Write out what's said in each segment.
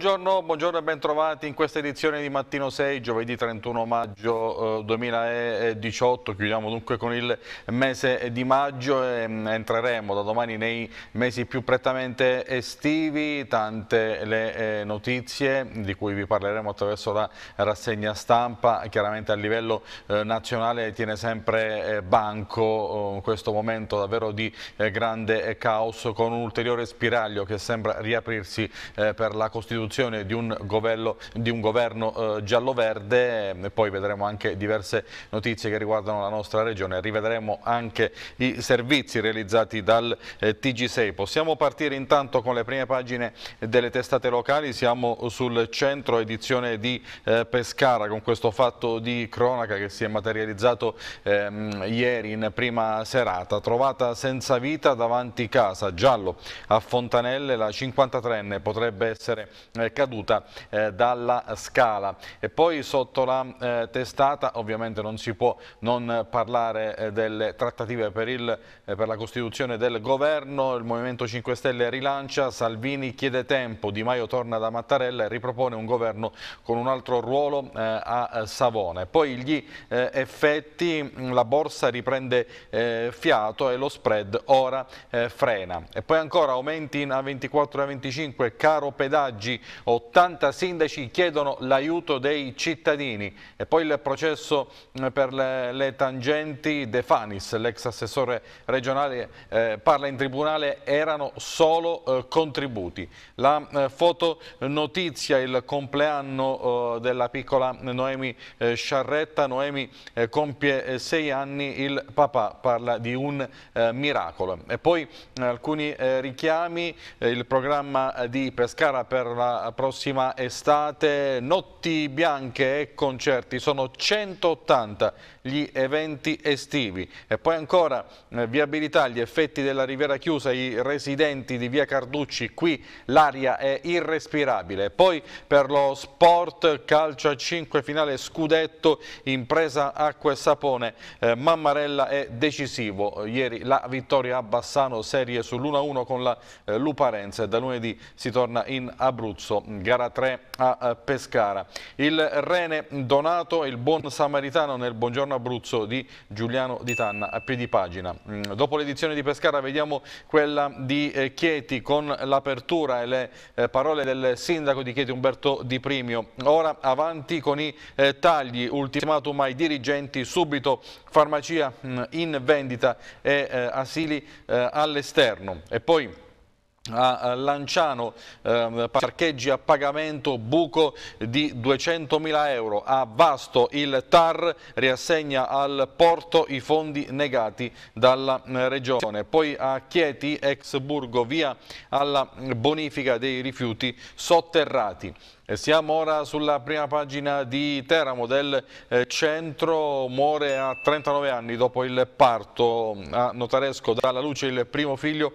Buongiorno, buongiorno e bentrovati in questa edizione di Mattino 6, giovedì 31 maggio 2018. Eh, Chiudiamo dunque con il mese di maggio e mm, entreremo da domani nei mesi più prettamente estivi. Tante le eh, notizie di cui vi parleremo attraverso la rassegna stampa. Chiaramente a livello eh, nazionale tiene sempre banco questo momento davvero di grande caos con un ulteriore spiraglio che sembra riaprirsi per la Costituzione l'introduzione di un, governo, governo eh, giallo-verde, mm, poi vedremo anche diverse notizie che riguardano la nostra regione, rivedremo anche i servizi realizzati dal eh, TG6. Possiamo partire intanto con le prime pagine delle testate locali, siamo sul centro edizione di eh, Pescara con questo fatto di cronaca che si è materializzato ehm, ieri in prima serata, trovata senza vita davanti casa, giallo a Fontanelle, la 53enne potrebbe essere eh, caduta eh, dalla scala. E poi sotto la eh, testata ovviamente non si può non parlare delle trattative per, il, per la costituzione del governo, il Movimento 5 Stelle rilancia, Salvini chiede tempo, Di Maio torna da Mattarella e ripropone un governo con un altro ruolo a Savone. Poi gli effetti, mm, la borsa riprende fiato e lo spread ora frena. E poi ancora aumenti a 24 e a 25, caro pedaggi 80 sindaci chiedono l'aiuto dei cittadini e poi il processo mm, per le, le tangenti De Fanis, l'ex assessore regionale eh, parla in tribunale, erano solo eh, contributi. La eh, fotonotizia, il compleanno eh, della piccola Noemi eh, Sciarretta, Noemi eh, compie sei anni, il papà parla di un miracolo. E poi alcuni richiami, il programma di Pescara per la prossima estate. Notti bianche e concerti sono 180 gli eventi estivi. E poi ancora eh, viabilità, gli effetti della Riviera Chiusa, i residenti di via Carducci, qui l'aria è irrespirabile. Poi per lo sport, calcio a 5, finale scudetto, impresa acqua e sapone, eh, Mammarella è decisivo. Ieri la vittoria a Bassano, serie sull'1-1 con la eh, Luparenza e da lunedì si torna in Abruzzo, gara 3 a eh, Pescara. Il Rene Donato il buon Samaritano nel buongiorno a Abruzzo di Giuliano Di Tanna a piedi pagina. Mm, dopo l'edizione di Pescara vediamo quella di eh, Chieti con l'apertura e le eh, parole del sindaco di Chieti Umberto Di Primio. Ora avanti con i eh, tagli, ultimatum ai dirigenti, subito farmacia mm, in vendita e asili all'esterno. E poi a Lanciano, eh, parcheggi a pagamento, buco di 200.000 euro, a Vasto il TAR riassegna al porto i fondi negati dalla eh, regione, poi a Chieti, ex Burgo, via alla mm, bonifica dei rifiuti sotterrati. Siamo ora sulla prima pagina di Teramo del eh, centro, muore a 39 anni dopo il parto a Notaresco, dalla luce il primo figlio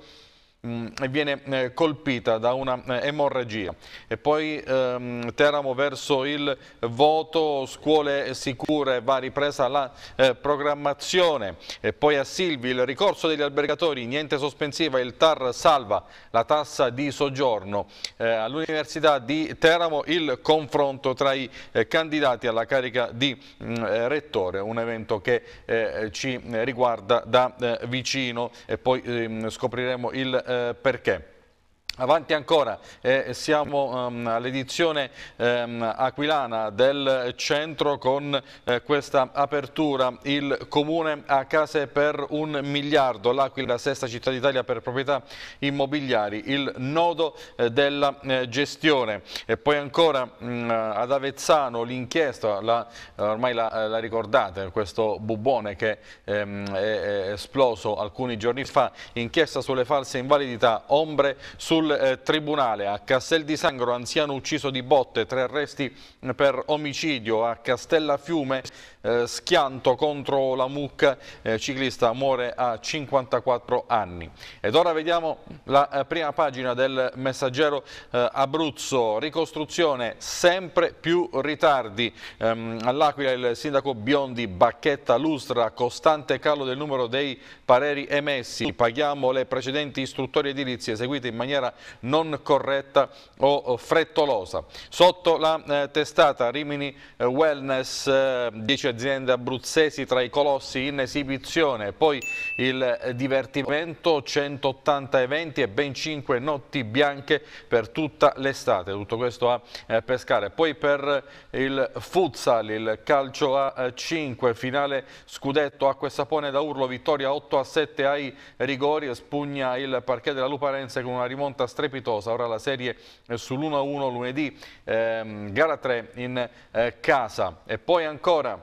Mm, e viene eh, colpita da una eh, emorragia. E poi ehm, Teramo verso il voto, scuole sicure, va ripresa la eh, programmazione. E poi a Silvi il ricorso degli albergatori, niente sospensiva, il TAR salva la tassa di soggiorno. Eh, All'Università di Teramo il confronto tra i eh, candidati alla carica di mh, mm, eh, rettore, un evento che ci riguarda da vicino e poi ehm, scopriremo il eh, perché? Avanti ancora, eh, siamo um, all'edizione um, aquilana del centro con eh, questa apertura. Il comune a case per un miliardo, l'Aquila sesta città d'Italia per proprietà immobiliari, il nodo eh, della eh, gestione. E poi ancora um, ad Avezzano l'inchiesta, ormai la, la, ricordate, questo bubone che ehm, è, è esploso alcuni giorni fa, inchiesta sulle false invalidità, ombre sul sul eh, tribunale. A Castel di Sangro, anziano ucciso di botte, tre arresti per omicidio. A Castellafiume, eh, schianto contro la mucca, eh, ciclista muore a 54 anni. Ed ora vediamo la eh, prima pagina del messaggero eh, Abruzzo. Ricostruzione, sempre più ritardi. Ehm, All'Aquila il sindaco Biondi, bacchetta lustra, costante calo del numero dei pareri emessi. Paghiamo le precedenti istruttorie edilizie eseguite in maniera non corretta o frettolosa. Sotto la eh, testata Rimini eh, Wellness, 10 eh, aziende abruzzesi tra i colossi in esibizione, poi il divertimento, 180 eventi e ben 5 notti bianche per tutta l'estate, tutto questo a pescare. Poi per il futsal, il calcio a 5, finale scudetto acqua e sapone da urlo, vittoria 8 a 7 ai rigori, spugna il parquet della Luparense con una rimonta sconfitta strepitosa, ora la serie eh, sull'1-1 lunedì, ehm, gara 3 in eh, casa e poi ancora...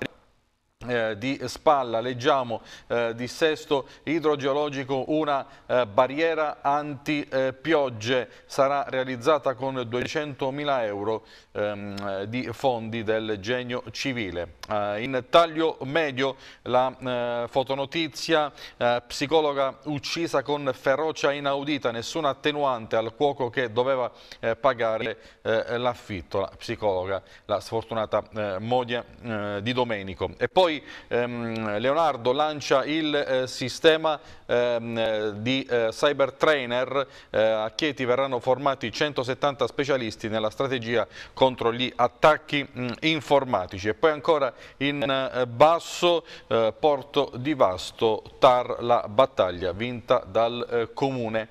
Eh, di spalla, leggiamo eh, sesto idrogeologico, una eh, barriera piogge sarà realizzata con 200.000 euro ehm, di fondi del genio civile. Eh, in taglio medio la eh, fotonotizia, eh, psicologa uccisa con ferocia inaudita, nessuna attenuante al cuoco che doveva pagare l'affitto, la psicologa, la sfortunata modia di Domenico. E poi poi ehm, Leonardo lancia il eh, sistema ehm, di eh, cyber trainer, eh, a Chieti verranno formati 170 specialisti nella strategia contro gli attacchi mh, mm, informatici e poi ancora in eh, basso eh, Porto di Vasto, TAR la battaglia vinta dal eh, Comune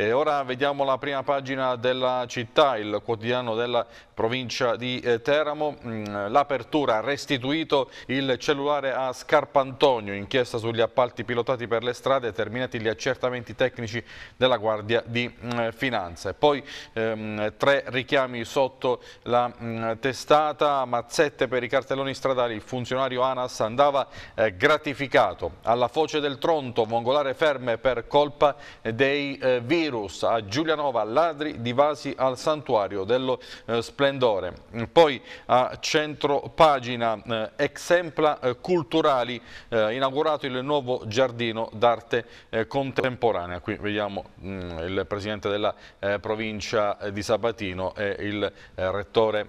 e ora vediamo la prima pagina della città, il quotidiano della provincia di eh, Teramo. Mm, l'apertura ha restituito il cellulare a Scarpantonio, inchiesta sugli appalti pilotati per le strade, terminati gli accertamenti tecnici della Guardia di mm, Finanza. poi ehm, tre richiami sotto la mh, mm, testata, mazzette per i cartelloni stradali, il funzionario ANAS andava eh, gratificato. Alla foce del Tronto, mongolare ferme per colpa dei eh, virus Rossa, a Giulianova, ladri di vasi al santuario dello eh, splendore. Poi a centro pagina eh, Exempla eh, culturali, eh, inaugurato il nuovo giardino d'arte eh, contemporanea. Qui vediamo mh, mm, il presidente della eh, provincia di Sabatino e il rettore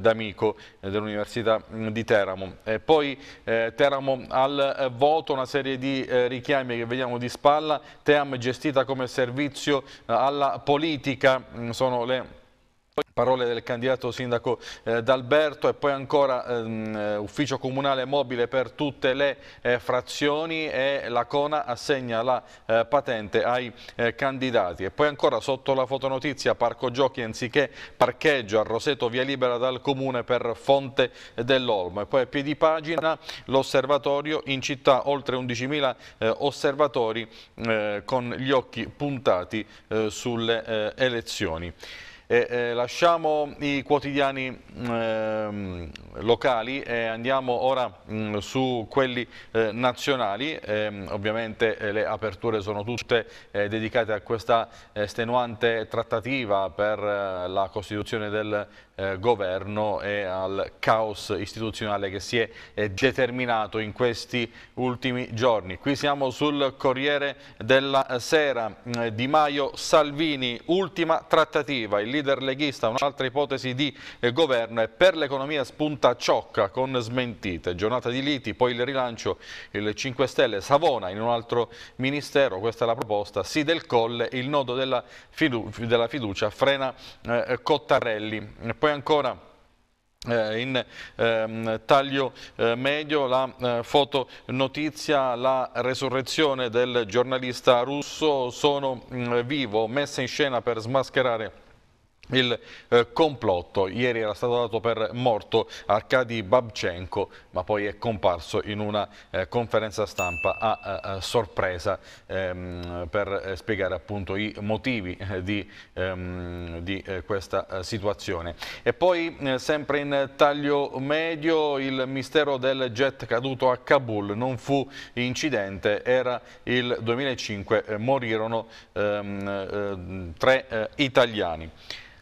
d'amico dell'Università mm, di Teramo. E poi Teramo al voto, una serie di richiami che vediamo di spalla, Team gestita come servizio alla politica, mm, sono le Parole del candidato sindaco eh, D'Alberto e poi ancora ehm, eh, ufficio comunale mobile per tutte le eh, frazioni e la Cona assegna la eh, patente ai eh, candidati. E poi ancora sotto la fotonotizia parco giochi anziché parcheggio a Roseto via libera dal comune per Fonte dell'Olmo. E poi a piedi pagina l'osservatorio in città oltre 11.000 eh, osservatori con gli occhi puntati sulle elezioni. Eh, eh, lasciamo i quotidiani eh, locali e andiamo ora mh, mm, su quelli eh, nazionali, ehm, ovviamente eh, le aperture sono tutte eh, dedicate a questa estenuante trattativa per la costituzione del governo e al caos istituzionale che si è determinato in questi ultimi giorni. Qui siamo sul Corriere della Sera, mm, Di Maio Salvini, ultima trattativa, il leader leghista, un'altra ipotesi di eh, governo e per l'economia spunta ciocca con smentite, giornata di liti, poi il rilancio, il 5 Stelle, Savona in un altro ministero, questa è la proposta, sì del Colle, il nodo della, fidu della fiducia frena eh, Cottarelli, e poi ancora eh, in ehm, taglio eh, medio la eh, fotonotizia, la resurrezione del giornalista russo, sono mh, mm, vivo, messa in scena per smascherare il eh, complotto. Ieri era stato dato per morto Arkady Babchenko, ma poi è comparso in una eh, conferenza stampa a, a, sorpresa ehm, per eh, spiegare appunto i motivi eh, di, ehm, di eh, questa eh, situazione. E poi sempre in taglio medio il mistero del jet caduto a Kabul non fu incidente, era il 2005, morirono ehm, tre italiani.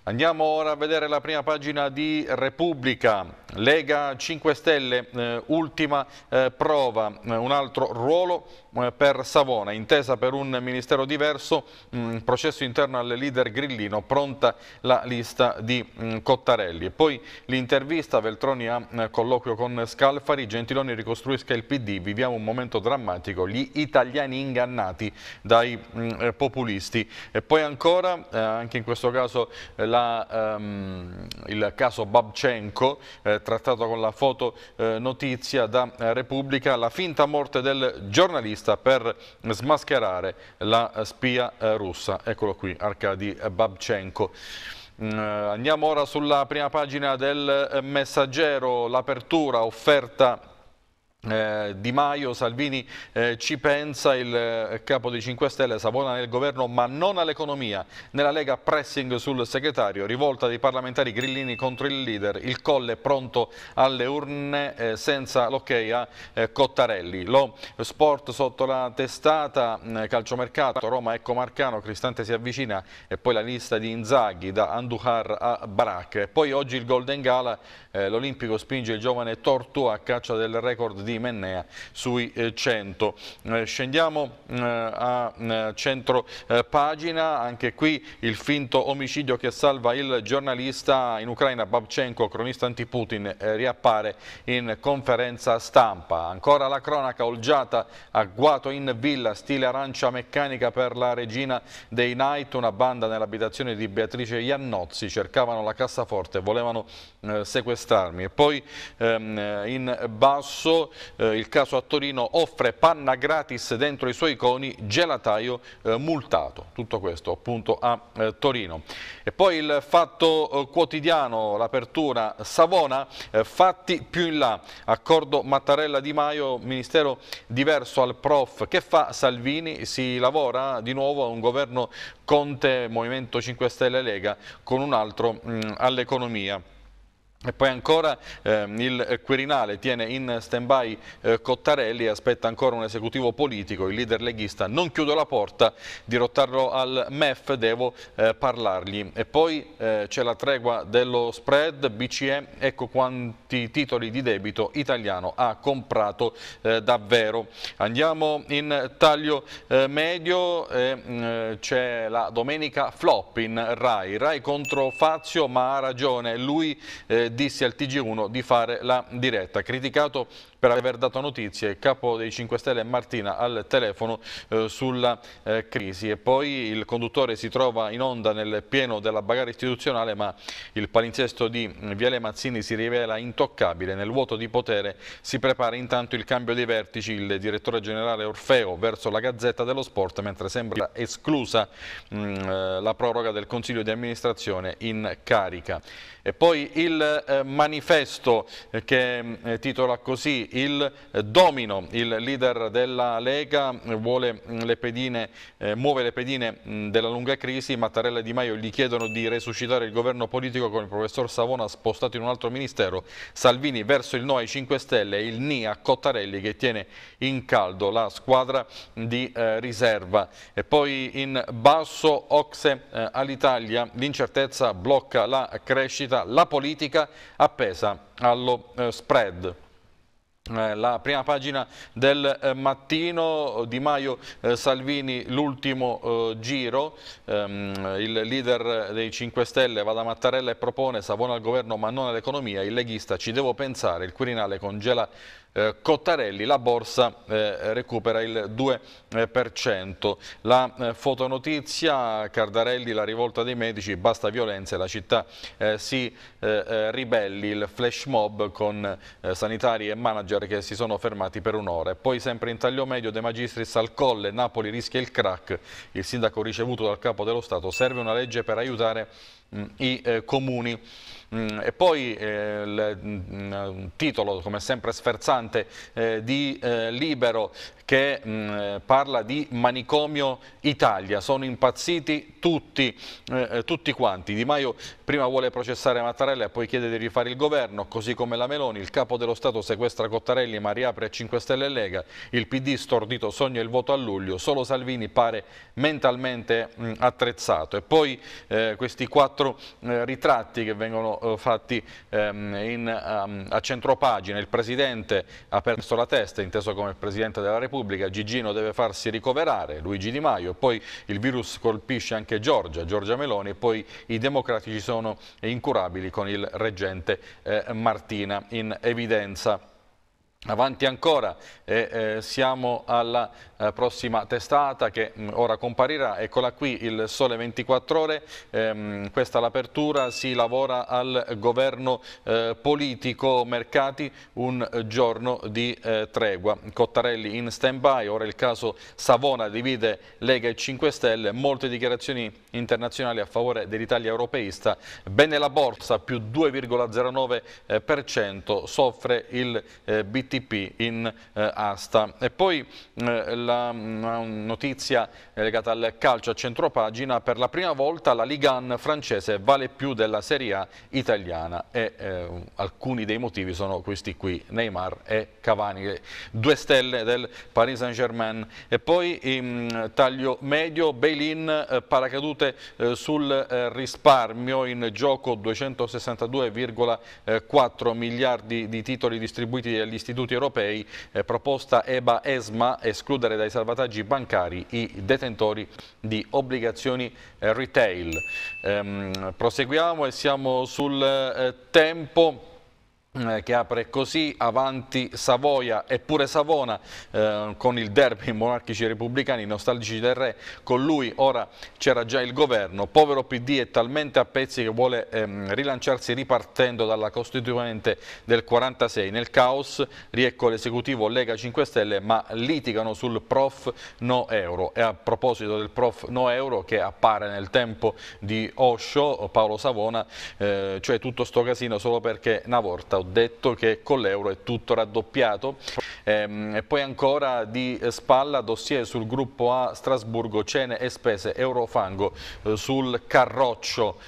Andiamo ora a vedere la prima pagina di Repubblica, Lega 5 Stelle, eh, ultima eh, prova, eh, un altro ruolo eh, per Savona, intesa per un ministero diverso, mh, mm, processo interno al leader Grillino, pronta la lista di mh, mm, Cottarelli. E poi l'intervista Veltroni ha mh, eh, colloquio con Scalfari, Gentiloni ricostruisca il PD, viviamo un momento drammatico, gli italiani ingannati dai mm, populisti. E poi ancora, anche in questo caso la la, um, il caso Babchenko, eh, trattato con la foto eh, notizia da eh, Repubblica, la finta morte del giornalista per smascherare la spia eh, russa. Eccolo qui, Arkady Babcenko. Mm, eh, andiamo ora sulla prima pagina del messaggero, l'apertura offerta eh, di Maio, Salvini eh, ci pensa, il eh, capo dei 5 Stelle, Savona nel governo ma non all'economia. Nella Lega pressing sul segretario, rivolta dei parlamentari grillini contro il leader, il colle pronto alle urne eh, senza l'ok a eh, Cottarelli. Lo sport sotto la testata, mm, calciomercato, Roma ecco Marcano, Cristante si avvicina e poi la lista di Inzaghi da Andujar a Barak. Poi oggi il Golden Gala, eh, l'Olimpico spinge il giovane Tortu a caccia del record di di Mennea sui 100. Eh, eh, scendiamo eh, a centro pagina, anche qui il finto omicidio che salva il giornalista in Ucraina Babchenko, cronista anti-Putin, riappare in conferenza stampa. Ancora la cronaca olgiata, agguato in villa, stile arancia meccanica per la regina dei Night, una banda nell'abitazione di Beatrice Iannozzi, cercavano la cassaforte, volevano sequestrarmi. E poi ehm, in basso eh, il caso a Torino offre panna gratis dentro i suoi coni, gelataio eh, multato. Tutto questo appunto a eh, Torino. E poi il fatto eh, quotidiano, l'apertura Savona, eh, fatti più in là, accordo Mattarella Di Maio, ministero diverso al prof. Che fa Salvini? Si lavora di nuovo a un governo Conte, Movimento 5 Stelle Lega con un altro mm, all'economia. E poi ancora ehm, il Quirinale tiene in stand-by eh, Cottarelli e aspetta ancora un esecutivo politico, il leader leghista. Non chiudo la porta, dirottarlo al MEF, devo eh, parlargli. E poi eh, c'è la tregua dello spread, BCE, ecco quanti titoli di debito italiano ha comprato eh, davvero. Andiamo in taglio eh, medio, mm, eh, c'è la domenica flop in Rai. Rai contro Fazio, ma ha ragione, lui eh, disse al TG1 di fare la diretta. Criticato per aver dato notizie. Il capo dei 5 Stelle Martina al telefono eh, sulla eh, crisi e poi il conduttore si trova in onda nel pieno della bagarre istituzionale ma il palinsesto di mm, Viale Mazzini si rivela intoccabile. Nel vuoto di potere si prepara intanto il cambio dei vertici, il direttore generale Orfeo verso la Gazzetta dello Sport mentre sembra esclusa mh, mm, eh, la proroga del Consiglio di amministrazione in carica. E poi il eh, manifesto eh, che mm, titola così il eh, domino, il leader della Lega vuole mm, le pedine, eh, muove le pedine mh, mm, della lunga crisi, Mattarella e Di Maio gli chiedono di resuscitare il governo politico con il professor Savona spostato in un altro ministero, Salvini verso il no ai 5 Stelle e il ni a Cottarelli che tiene in caldo la squadra mm, di eh, riserva. E poi in basso Oxe eh, all'Italia, l'incertezza blocca la crescita, la politica appesa allo eh, spread. Eh, la prima pagina del eh, mattino, eh, Di Maio eh, Salvini l'ultimo eh, giro, ehm, il leader dei 5 Stelle va da Mattarella e propone Savona al governo ma non all'economia, il leghista ci devo pensare, il Quirinale congela eh, Cottarelli, la borsa recupera il 2%. La fotonotizia, Cardarelli, la rivolta dei medici, basta violenze, la città si ribelli, il flash mob con sanitari e manager manager che si sono fermati per un'ora. Poi sempre in taglio medio De Magistris al colle, Napoli rischia il crack. Il sindaco ricevuto dal capo dello Stato serve una legge per aiutare i eh, comuni. Mm, e poi eh, il titolo, come sempre sferzante, eh, di eh, Libero che mh, parla di manicomio Italia, sono impazziti tutti, eh, eh, tutti quanti. Di Maio prima vuole processare Mattarella e poi chiede di rifare il governo, così come la Meloni, il capo dello Stato sequestra Cottarelli ma riapre a 5 Stelle e Lega, il PD stordito sogna il voto a luglio, solo Salvini pare mentalmente mh, attrezzato. E poi eh, questi quattro eh, ritratti che vengono eh, fatti ehm, in, um, a centropagina, il Presidente ha perso la testa, inteso come Presidente della Repubblica, Repubblica, Gigino deve farsi ricoverare, Luigi Di Maio, poi il virus colpisce anche Giorgia, Giorgia Meloni e poi i democratici sono incurabili con il reggente eh, Martina in evidenza. Avanti ancora, eh, eh, siamo alla eh, prossima testata che mh, mm, ora comparirà, eccola qui il Sole 24 Ore, ehm, questa è l'apertura, si lavora al governo eh, politico, mercati un giorno di eh, tregua, Cottarelli in stand by, ora il caso Savona divide Lega e 5 Stelle, molte dichiarazioni internazionali a favore dell'Italia europeista, bene la borsa più 2,09%, eh, soffre il BT ATP in eh, asta. E poi eh, la notizia eh, legata al calcio a centropagina, per la prima volta la Ligue 1 francese vale più della Serie A italiana e eh, alcuni dei motivi sono questi qui, Neymar e Cavani, le due stelle del Paris Saint Germain. E poi in eh, taglio medio, Bail-in, Bailin, eh, paracadute sul risparmio, in gioco 262,4 miliardi di titoli distribuiti dagli istituti istituti europei, eh, proposta EBA-ESMA, escludere dai salvataggi bancari i detentori di obbligazioni eh, retail. Ehm, proseguiamo e siamo sul eh, tempo. Mm, eh, che apre così avanti Savoia eppure Savona eh, con il derby monarchici repubblicani nostalgici del re con lui ora c'era già il governo povero PD è talmente a pezzi che vuole ehm, rilanciarsi ripartendo dalla costituente del 46 nel caos riecco l'esecutivo Lega 5 Stelle ma litigano sul prof no euro e a proposito del prof no euro che appare nel tempo di Osho Paolo Savona eh, cioè tutto sto casino solo perché Navorta volta detto che con l'euro è tutto raddoppiato. Ehm, e poi ancora di spalla dossier sul gruppo A Strasburgo, cene e spese, Eurofango eh, sul Carroccio.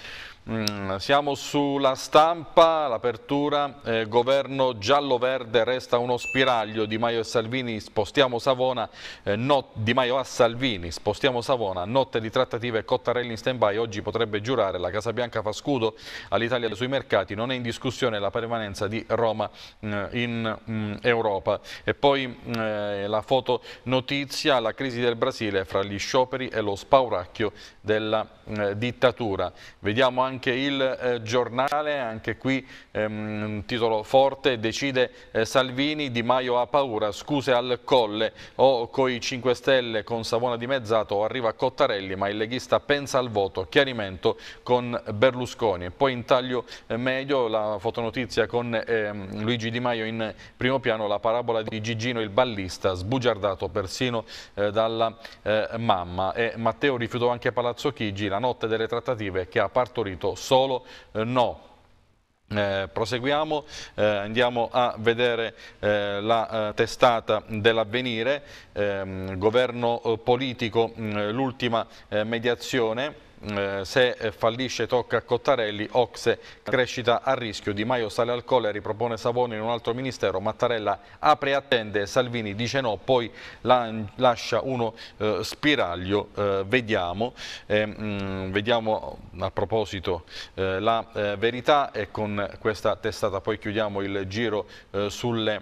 Mm, siamo sulla stampa, l'apertura, eh, governo giallo-verde resta uno spiraglio, Di Maio e Salvini spostiamo Savona, eh, not, Di Maio a Salvini spostiamo Savona, notte di trattative Cottarelli in stand-by, oggi potrebbe giurare, la Casa Bianca fa scudo all'Italia sui mercati, non è in discussione la permanenza di Roma mh, mm, in mh, mm, Europa. E poi mh, eh, la fotonotizia, la crisi del Brasile fra gli scioperi e lo spauracchio della dittatura. Vediamo anche anche il eh, giornale, anche qui ehm, un titolo forte, decide eh, Salvini, Di Maio ha paura, scuse al Colle o coi 5 Stelle con Savona dimezzato arriva Cottarelli ma il leghista pensa al voto, chiarimento con Berlusconi. E Poi in taglio eh, medio la fotonotizia con ehm, Luigi Di Maio in primo piano, la parabola di Gigino il ballista, sbugiardato persino eh, dalla eh, mamma e Matteo rifiutò anche Palazzo Chigi la notte delle trattative che ha partorito detto solo eh, no. Eh, proseguiamo, eh, andiamo a vedere eh, la eh, testata dell'avvenire, ehm, governo eh, politico, mm, l'ultima mediazione. Eh, se eh, fallisce tocca a Cottarelli, Ocse crescita a rischio, Di Maio sale al colle, ripropone Savoni in un altro ministero, Mattarella apre e attende, Salvini dice no, poi la, lascia uno eh, spiraglio, eh, vediamo, mh, eh, mm, vediamo a proposito la verità e con questa testata poi chiudiamo il giro sulle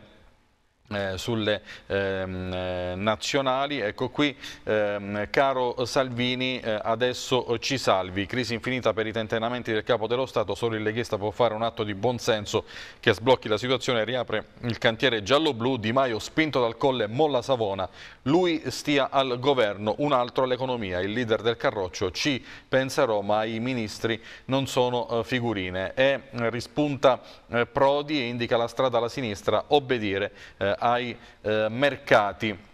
eh, sulle ehm, eh, nazionali. Ecco qui, ehm, caro Salvini, eh, adesso ci salvi. Crisi infinita per i tentenamenti del Capo dello Stato, solo il leghista può fare un atto di buonsenso che sblocchi la situazione e riapre il cantiere giallo-blu. Di Maio, spinto dal colle, molla Savona. Lui stia al governo, un altro all'economia. Il leader del Carroccio ci penserò, ma i ministri non sono eh, figurine. E eh, rispunta eh, Prodi e indica la strada alla sinistra, obbedire eh, ai eh, mercati.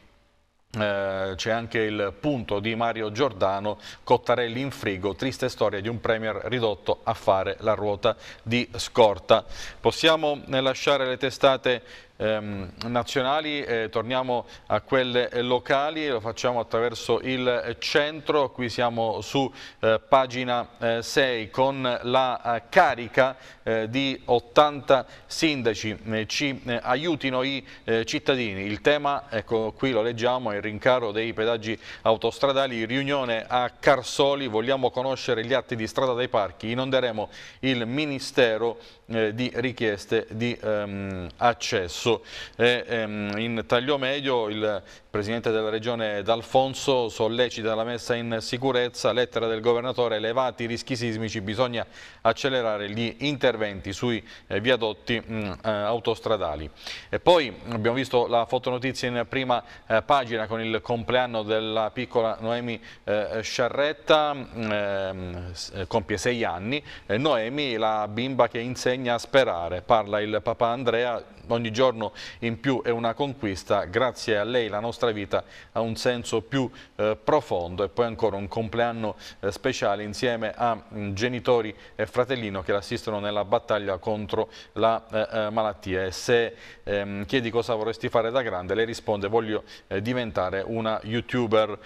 Eh, c'è anche il punto di Mario Giordano, Cottarelli in frigo, triste storia di un Premier ridotto a fare la ruota di scorta. Possiamo eh, lasciare le testate ehm, nazionali, eh, torniamo a quelle locali, lo facciamo attraverso il centro, qui siamo su eh, pagina 6 eh, con la eh, carica eh, di 80 sindaci, ci aiutino i cittadini. Il tema, ecco qui lo leggiamo, è il rincaro dei pedaggi autostradali, riunione a Carsoli, vogliamo conoscere gli atti di strada dei parchi, inonderemo il Ministero di richieste di ehm, accesso corso eh, ehm, in taglio medio il Presidente della Regione D'Alfonso sollecita la messa in sicurezza, lettera del Governatore, elevati rischi sismici, bisogna accelerare gli interventi sui eh, viadotti mh, mm, eh, autostradali. E poi abbiamo visto la fotonotizia in prima eh, pagina con il compleanno della piccola Noemi eh, Sciarretta, mm, ehm, eh, compie sei anni. Noemi, la bimba che insegna a sperare, parla il papà Andrea, ogni giorno in più è una conquista, grazie a lei la nostra nostra vita ha un senso più eh, profondo e poi ancora un compleanno eh, speciale insieme a mh, mm, genitori e fratellino che l'assistono nella battaglia contro la eh, eh, malattia e se ehm, chiedi cosa vorresti fare da grande lei risponde voglio eh, diventare una youtuber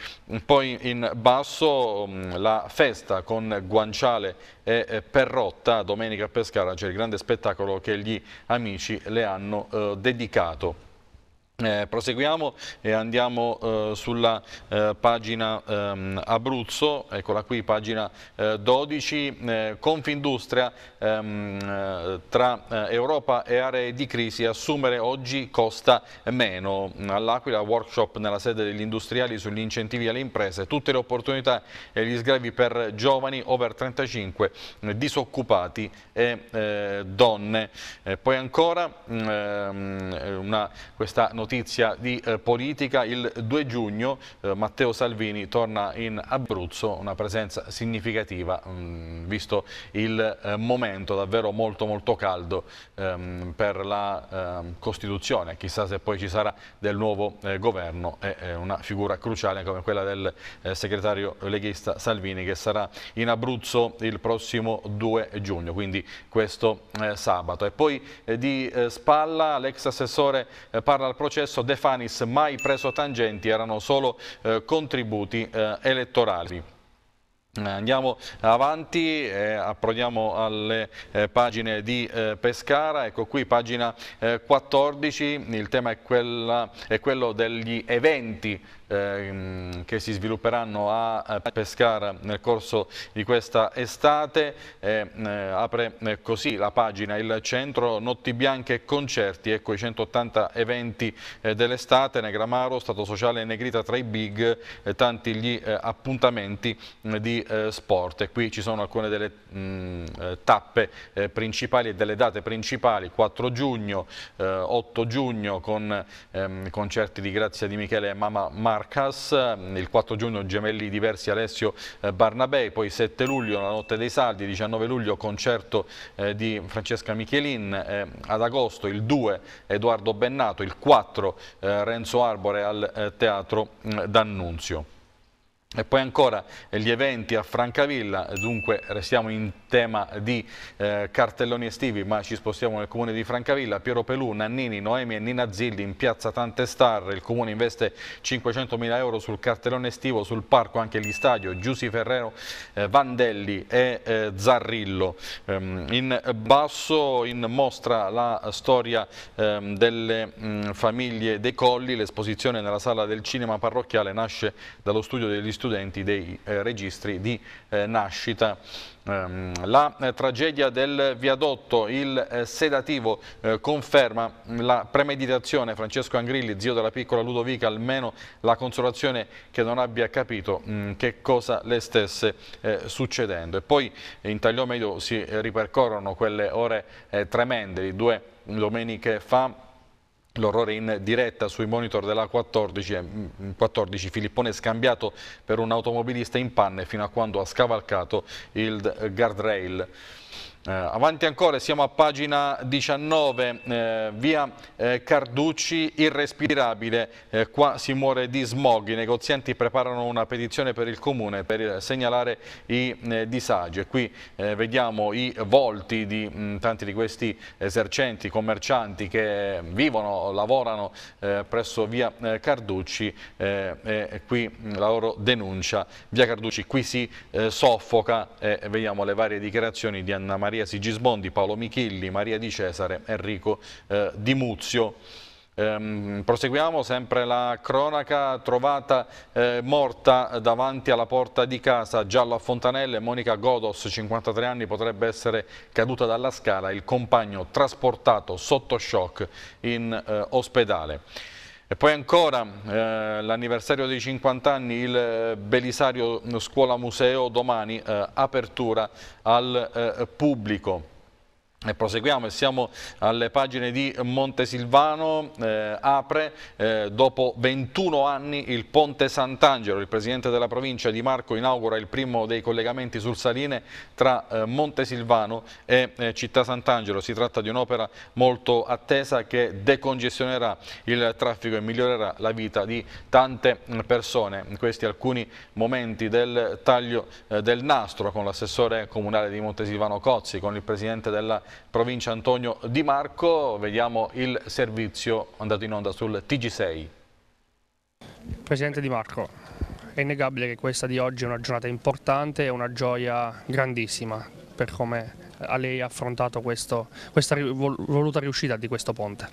poi in basso mh, mm, la festa con guanciale e perrotta domenica a Pescara c'è il grande spettacolo che gli amici le hanno eh, dedicato eh, proseguiamo e andiamo eh, sulla eh, pagina ehm, Abruzzo, eccola qui, pagina 12, eh, eh, Confindustria ehm, eh, tra Europa e aree di crisi, assumere oggi costa meno, all'Aquila workshop nella sede degli industriali sugli incentivi alle imprese, tutte le opportunità e gli sgravi per giovani over 35, mm, disoccupati e donne. poi ancora mm, ehm, una, questa notizia notizia di eh, politica, il 2 giugno eh, Matteo Salvini torna in Abruzzo, una presenza significativa mh, mm, visto il eh, momento davvero molto molto caldo ehm, per la ehm, Costituzione, chissà se poi ci sarà del nuovo eh, governo e eh, una figura cruciale come quella del eh, segretario leghista Salvini che sarà in Abruzzo il prossimo 2 giugno, quindi questo sabato. E poi di Spalla l'ex assessore parla al processo processo De Fanis mai preso tangenti, erano solo eh, contributi eh, elettorali. Andiamo avanti, eh, approdiamo alle eh, pagine di eh, Pescara, ecco qui pagina 14, eh, il tema è, quella, è quello degli eventi Ehm, che si svilupperanno a Pescara nel corso di questa estate. Eh, apre eh, così la pagina il centro Notti Bianche e Concerti, ecco i 180 eventi eh, dell'estate, Negramaro, Stato Sociale e Negrita tra i big, eh, tanti gli eh, appuntamenti di sport. E qui ci sono alcune delle mh, mm, tappe principali e delle date principali, 4 giugno, 8 giugno con ehm, concerti di Grazia di Michele e Mamma Mara Marcas, ehm, il 4 giugno gemelli diversi Alessio eh, Barnabei, poi 7 luglio la notte dei saldi, 19 luglio concerto eh, di Francesca Michelin, ehm, ad agosto il 2 Edoardo Bennato, il 4 eh, Renzo Arbore al Teatro mm, D'Annunzio. E poi ancora eh, gli eventi a Francavilla, dunque restiamo in tema di eh, cartelloni estivi ma ci spostiamo nel comune di Francavilla, Piero Pelù, Nannini, Noemi e Nina Zilli in piazza Tante Star, il comune investe 500.000 euro sul cartellone estivo, sul parco anche gli stadio, Giussi Ferrero, eh, Vandelli e eh, Zarrillo. Ehm, in basso in mostra la storia ehm, delle mh, mm, famiglie dei Colli, l'esposizione nella sala del cinema parrocchiale nasce dallo studio degli studi studenti dei eh, registri di eh, nascita. Ehm, la eh, tragedia del viadotto, il sedativo conferma la premeditazione. Francesco Angrilli, zio della piccola Ludovica, almeno la consolazione che non abbia capito mm, che cosa le stesse succedendo. E poi in tagliomedio si ripercorrono quelle ore tremende di due domeniche fa L'orrore in diretta sui monitor della 14, 14 eh, mm, Filippone scambiato per un automobilista in panne fino a quando ha scavalcato il guardrail. Eh, avanti ancora, siamo a pagina 19, eh, via eh, Carducci, irrespirabile, eh, qua si muore di smog, i negozianti preparano una petizione per il comune per eh, segnalare i eh, disagi e qui vediamo i volti di mh, mm, tanti di questi esercenti, commercianti che mm, vivono, lavorano presso via Carducci e qui mm, la loro denuncia, via Carducci qui si soffoca e vediamo le varie dichiarazioni di Anna Maria Maria Sigisbondi, Paolo Michilli, Maria Di Cesare, Enrico eh, Di Muzio. Ehm, proseguiamo sempre la cronaca trovata eh, morta davanti alla porta di casa giallo a Fontanelle, Monica Godos 53 anni potrebbe essere caduta dalla scala, il compagno trasportato sotto shock in eh, ospedale e poi ancora eh, l'anniversario dei 50 anni, il eh, Belisario Scuola Museo, domani eh, apertura al eh, pubblico. E proseguiamo e siamo alle pagine di Montesilvano, eh, apre eh, dopo 21 anni il Ponte Sant'Angelo, il presidente della provincia Di Marco inaugura il primo dei collegamenti sul Saline tra eh, Montesilvano e eh, Città Sant'Angelo, si tratta di un'opera molto attesa che decongestionerà il traffico e migliorerà la vita di tante persone, in questi alcuni momenti del taglio eh, del nastro con l'assessore comunale di Montesilvano Cozzi, con il presidente della provincia provincia Antonio Di Marco. Vediamo il servizio andato in onda sul TG6. Presidente Di Marco, è innegabile che questa di oggi è una giornata importante e una gioia grandissima per come a eh, lei ha affrontato questo, questa voluta riuscita di questo ponte?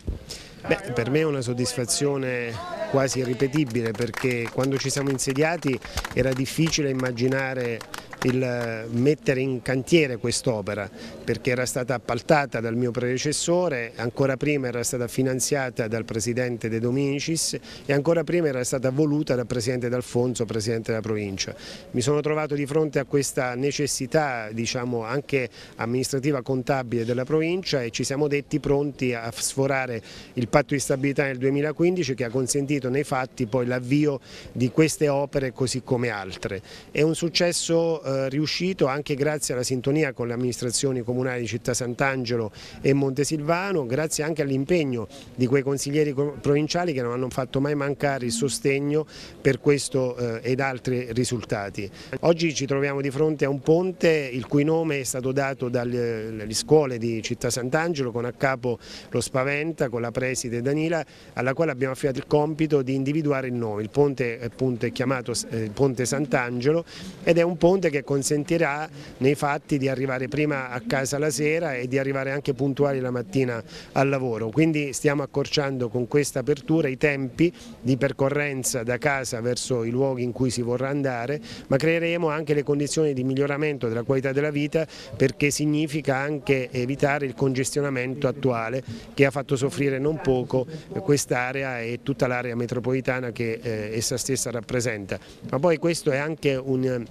Beh, per me è una soddisfazione quasi irripetibile perché quando ci siamo insediati era difficile immaginare il eh, mettere in cantiere quest'opera perché era stata appaltata dal mio predecessore, ancora prima era stata finanziata dal presidente De Dominicis e ancora prima era stata voluta dal presidente D'Alfonso, presidente della provincia. Mi sono trovato di fronte a questa necessità diciamo, anche amministrativa contabile della provincia e ci siamo detti pronti a sforare il patto di stabilità nel 2015 che ha consentito nei fatti poi l'avvio di queste opere così come altre. È un successo eh, eh, riuscito anche grazie alla sintonia con le amministrazioni comunali di Città Sant'Angelo e Montesilvano, grazie anche all'impegno di quei consiglieri provinciali che non hanno fatto mai mancare il sostegno per questo eh, ed altri risultati. Oggi ci troviamo di fronte a un ponte il cui nome è stato dato dalle scuole di Città Sant'Angelo con a capo lo Spaventa, con la preside Danila, alla quale abbiamo affidato il compito di individuare il nome. Il ponte appunto è chiamato eh, Ponte Sant'Angelo ed è un ponte che consentirà nei fatti di arrivare prima a casa la sera e di arrivare anche puntuali la mattina al lavoro. Quindi stiamo accorciando con questa apertura i tempi di percorrenza da casa verso i luoghi in cui si vorrà andare, ma creeremo anche le condizioni di miglioramento della qualità della vita perché significa anche evitare il congestionamento attuale che ha fatto soffrire non poco quest'area e tutta l'area metropolitana che eh, essa stessa rappresenta. Ma poi questo è anche un eh,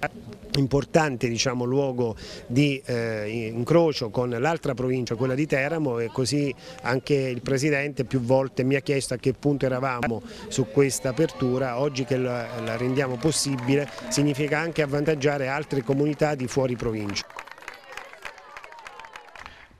importante importante diciamo, luogo di eh, incrocio con l'altra provincia, quella di Teramo e così anche il Presidente più volte mi ha chiesto a che punto eravamo su questa apertura, oggi che la, la rendiamo possibile significa anche avvantaggiare altre comunità di fuori provincia.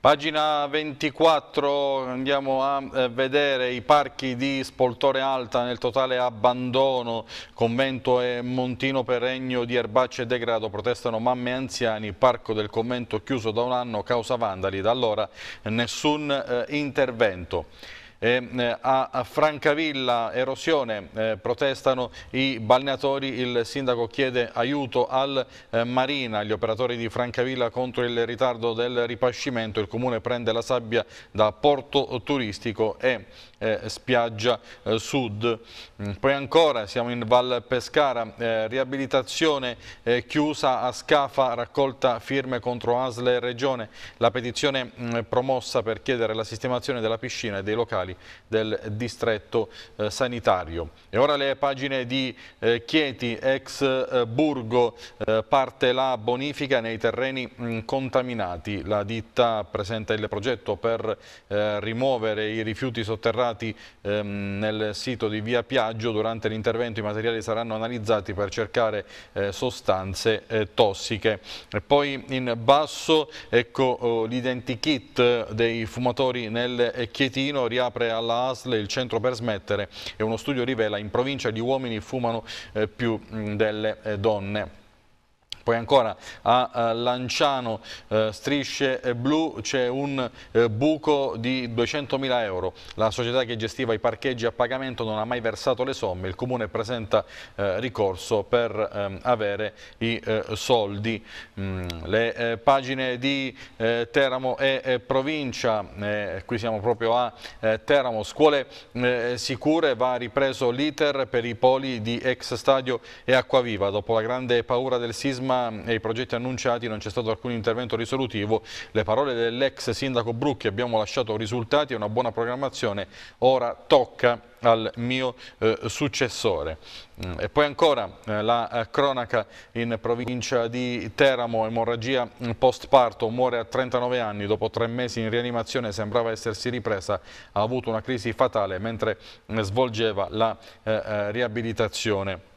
Pagina 24 andiamo a eh, vedere i parchi di Spoltore Alta nel totale abbandono, Convento e Montino per regno di erbacce e degrado, protestano mamme e anziani, parco del convento chiuso da un anno, causa vandali, da allora nessun eh, intervento. Eh, a Francavilla, erosione, eh, protestano i balneatori, il sindaco chiede aiuto al eh, Marina, gli operatori di Francavilla contro il ritardo del ripascimento, il comune prende la sabbia da porto turistico e eh, spiaggia eh, sud. Mm, poi ancora siamo in Val Pescara, eh, riabilitazione chiusa a Scafa, raccolta firme contro ASL e Regione, la petizione mm, promossa per chiedere la sistemazione della piscina e dei locali regionali del distretto eh, sanitario. E ora le pagine di eh, Chieti, ex eh, Burgo, eh, parte la bonifica nei terreni mh, mm, contaminati. La ditta presenta il progetto per eh, rimuovere i rifiuti sotterrati ehm, nel sito di Via Piaggio. Durante l'intervento i materiali saranno analizzati per cercare sostanze tossiche. E poi in basso ecco, oh, l'identikit dei fumatori nel Chietino riapre Sempre alla ASL il centro per smettere e uno studio rivela in provincia gli uomini fumano eh, più delle eh, donne. Poi ancora a eh, Lanciano, eh, strisce eh, blu, c'è un buco di 200.000 euro. La società che gestiva i parcheggi a pagamento non ha mai versato le somme. Il Comune presenta ricorso per ehm, avere i soldi. Mm, le pagine di Teramo e provincia, qui siamo proprio a Teramo, scuole sicure, va ripreso l'iter per i poli di ex stadio e acquaviva. Dopo la grande paura del sisma riforma e i progetti annunciati non c'è stato alcun intervento risolutivo. Le parole dell'ex sindaco Brucchi abbiamo lasciato risultati e una buona programmazione, ora tocca al mio eh, successore. Mm, e poi ancora eh, la eh, cronaca in provincia di Teramo, emorragia mm, postparto, muore a 39 anni, dopo tre mesi in rianimazione sembrava essersi ripresa, ha avuto una crisi fatale mentre mm, svolgeva la eh, eh riabilitazione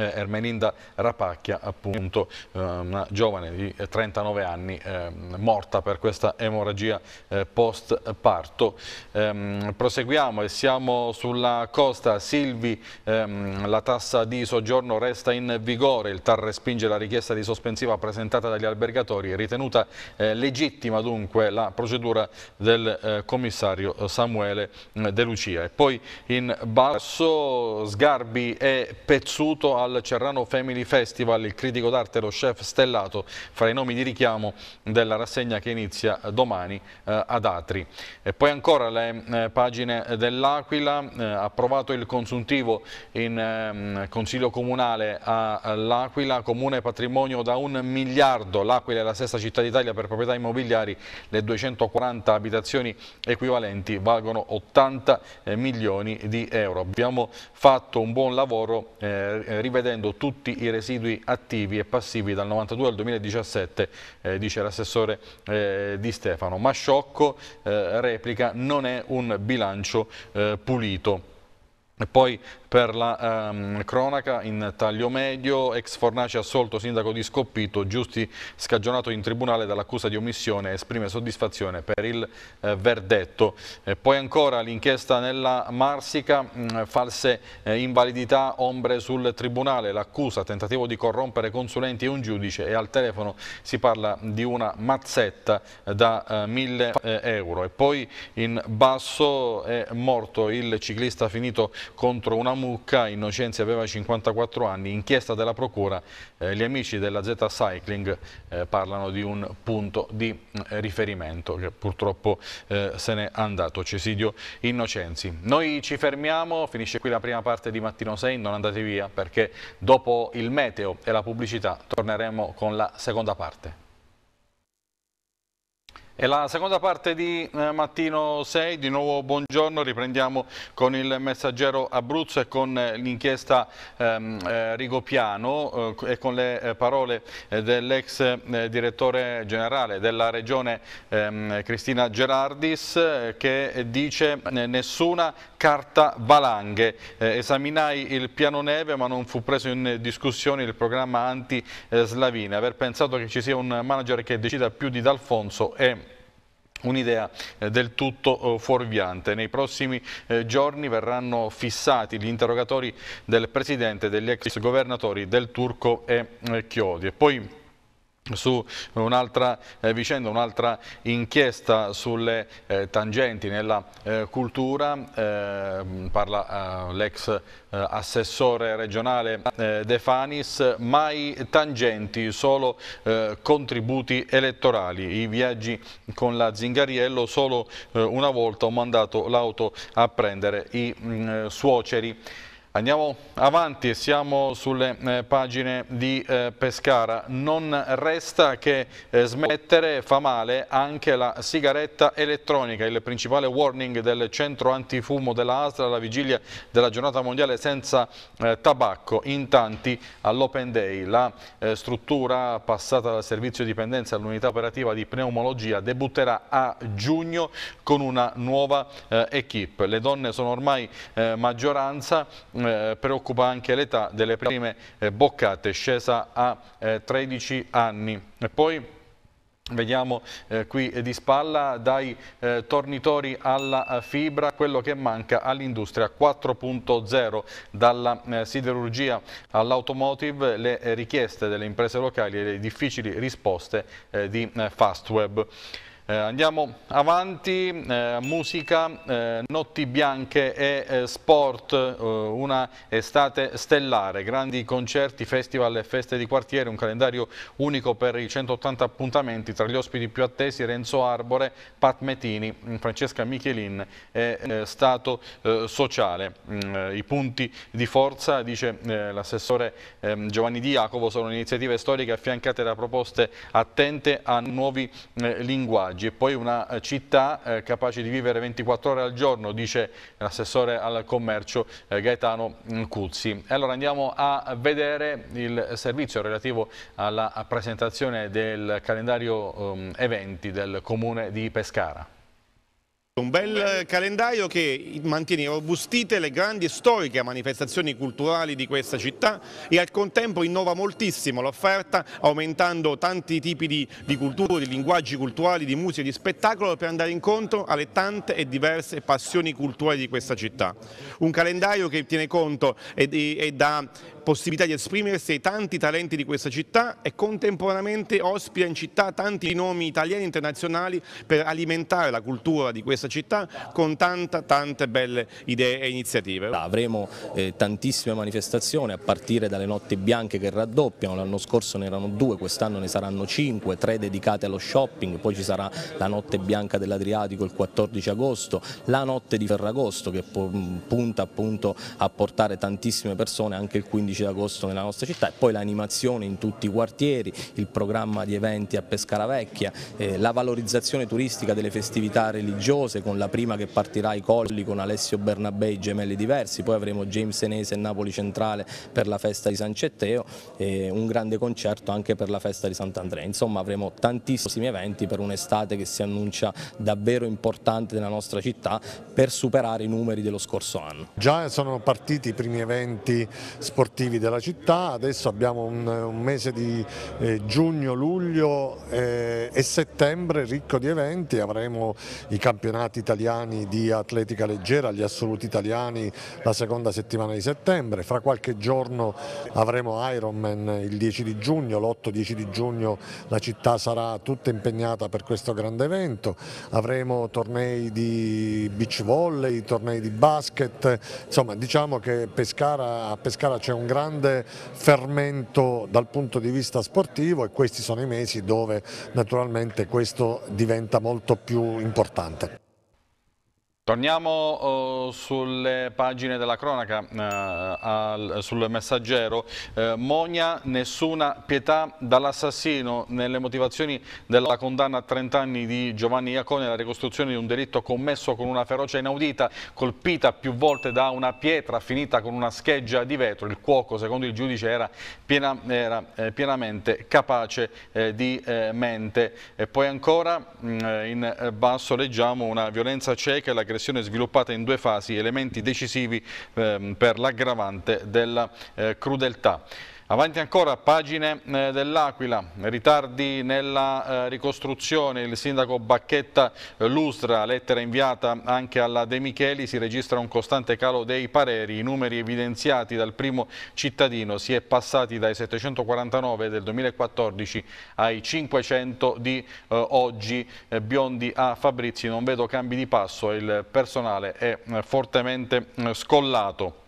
eh, Ermelinda Rapacchia, appunto eh, una giovane di 39 anni eh, morta per questa emorragia eh, post parto. Ehm, proseguiamo e siamo sulla costa. Silvi, ehm, la tassa di soggiorno resta in vigore, il TAR respinge la richiesta di sospensiva presentata dagli albergatori, ritenuta eh, legittima dunque la procedura del eh, commissario Samuele De Lucia. E poi in basso Sgarbi e Pezzuto al Cerrano Family Festival, il critico d'arte e lo chef stellato fra i nomi di richiamo della rassegna che inizia domani eh, ad Atri. E poi ancora le eh, pagine dell'Aquila, eh, approvato il consuntivo in ehm, Consiglio Comunale all'Aquila, comune patrimonio da un miliardo, l'Aquila è la sesta città d'Italia per proprietà immobiliari, le 240 abitazioni equivalenti valgono 80 eh, milioni di euro. Abbiamo fatto un buon lavoro eh, eh rivedendo tutti i residui attivi e passivi dal 92 al 2017, eh, dice l'assessore eh, Di Stefano. Ma Sciocco eh, replica non è un bilancio eh, pulito. E poi per la ehm, cronaca in taglio medio, ex Fornace assolto sindaco di Scoppito, Giusti scagionato in tribunale dall'accusa di omissione, esprime soddisfazione per il eh, verdetto. Eh, poi ancora l'inchiesta nella Marsica, mh, mm, false eh, invalidità, ombre sul tribunale, l'accusa, tentativo di corrompere consulenti e un giudice e al telefono si parla di una mazzetta eh, da 1000 eh, eh, euro. E poi in basso è morto il ciclista finito contro una Samucca Innocenzi aveva 54 anni, inchiesta della Procura, eh, gli amici della Z Cycling eh, parlano di un punto di eh, riferimento che purtroppo eh, se n'è andato, Cesidio Innocenzi. Noi ci fermiamo, finisce qui la prima parte di Mattino 6, non andate via perché dopo il meteo e la pubblicità torneremo con la seconda parte. E la seconda parte di eh, Mattino 6, di nuovo buongiorno, riprendiamo con il messaggero Abruzzo e con eh, l'inchiesta ehm, eh, Rigopiano eh, e con le eh, parole eh, dell'ex direttore generale della regione ehm, Cristina Gerardis che dice nessuna carta valanghe, esaminai il piano neve ma non fu preso in discussione il programma anti-slavine, aver pensato che ci sia un manager che decida più di D'Alfonso è Un'idea eh, del tutto eh, fuorviante. Nei prossimi eh, giorni verranno fissati gli interrogatori del Presidente e degli ex governatori del Turco e Chiodi. E poi su un'altra eh, vicenda, un'altra inchiesta sulle eh, tangenti nella eh, cultura, eh, parla eh, l'ex eh, assessore regionale De Fanis, mai tangenti, solo contributi elettorali, i viaggi con la Zingariello, solo una volta ho mandato l'auto a prendere i mh, mm, suoceri. Andiamo avanti e siamo sulle eh, pagine di eh, Pescara. Non resta che eh, smettere, fa male anche la sigaretta elettronica, il principale warning del centro antifumo della Astra alla vigilia della giornata mondiale senza eh, tabacco. In tanti all'Open Day la eh, struttura passata dal servizio dipendenza all'unità operativa di pneumologia debutterà a giugno con una nuova eh, equip. Le donne sono ormai maggioranza eh, preoccupa anche l'età delle prime eh, boccate, scesa a 13 eh, anni. E poi Vediamo eh, qui di spalla dai eh, tornitori alla fibra quello che manca all'industria 4.0 dalla eh, siderurgia all'automotive le richieste delle imprese locali e le difficili risposte di Fastweb. Eh, andiamo avanti, eh, musica, eh, notti bianche e eh, sport, eh, una estate stellare, grandi concerti, festival e feste di quartiere, un calendario unico per i 180 appuntamenti, tra gli ospiti più attesi Renzo Arbore, Pat Metini, mm, Francesca Michelin e eh, Stato Sociale. Mm, I punti di forza, dice l'assessore ehm, Giovanni Di sono iniziative storiche affiancate da proposte attente a nuovi linguaggi disagi e poi una eh, città eh, capace di vivere 24 ore al giorno, dice l'assessore al commercio eh, Gaetano mm, Cuzzi. Allora andiamo a vedere il servizio relativo alla presentazione del calendario eh, eventi del comune di Pescara. Un bel calendario che mantiene robustite le grandi e storiche manifestazioni culturali di questa città e al contempo innova moltissimo l'offerta aumentando tanti tipi di, di culture, di linguaggi culturali, di musica, e di spettacolo per andare incontro alle tante e diverse passioni culturali di questa città. Un calendario che tiene conto e, e, e dà possibilità di esprimersi ai tanti talenti di questa città e contemporaneamente ospita in città tanti nomi italiani e internazionali per alimentare la cultura di questa città con tanta, tante belle idee e iniziative. Avremo eh, tantissime manifestazioni a partire dalle notti bianche che raddoppiano, l'anno scorso ne erano due, quest'anno ne saranno cinque, tre dedicate allo shopping, poi ci sarà la notte bianca dell'Adriatico il 14 agosto, la notte di Ferragosto che punta appunto a portare tantissime persone anche il 15 11 agosto nella nostra città e poi l'animazione in tutti i quartieri, il programma di eventi a Pescara Vecchia, eh, la valorizzazione turistica delle festività religiose con la prima che partirà ai Colli con Alessio Bernabei, Gemelli Diversi, poi avremo James Enese e Napoli Centrale per la festa di San Cetteo e un grande concerto anche per la festa di Sant'Andrea. Insomma avremo tantissimi eventi per un'estate che si annuncia davvero importante nella nostra città per superare i numeri dello scorso anno. Già sono partiti i primi eventi sportivi attivi della città, adesso abbiamo un, un mese di eh, giugno, luglio eh, e settembre ricco di eventi, avremo i campionati italiani di atletica leggera, gli assoluti italiani la seconda settimana di settembre, fra qualche giorno avremo Ironman il 10 di giugno, l'8-10 di giugno la città sarà tutta impegnata per questo grande evento, avremo tornei di beach volley, tornei di basket, insomma diciamo che Pescara, a Pescara c'è un grande grande fermento dal punto di vista sportivo e questi sono i mesi dove naturalmente questo diventa molto più importante. Torniamo uh, sulle pagine della cronaca, uh, al, sul messaggero. Uh, Mogna, nessuna pietà dall'assassino. Nelle motivazioni della condanna a 30 anni di Giovanni Iacone, la ricostruzione di un delitto commesso con una ferocia inaudita, colpita più volte da una pietra finita con una scheggia di vetro. Il cuoco, secondo il giudice, era, piena, era eh, pienamente capace eh, di eh, mente. E poi ancora mh, mm, eh, in basso leggiamo una violenza cieca e la aggressione sviluppata in due fasi, elementi decisivi ehm, per l'aggravante della eh, crudeltà. Avanti ancora, pagine eh, dell'Aquila, ritardi nella eh, ricostruzione, il sindaco Bacchetta eh, Lustra, lettera inviata anche alla De Micheli, si registra un costante calo dei pareri, i numeri evidenziati dal primo cittadino si è passati dai 749 del 2014 ai 500 di oggi, Biondi a Fabrizi, non vedo cambi di passo, il personale è fortemente scollato.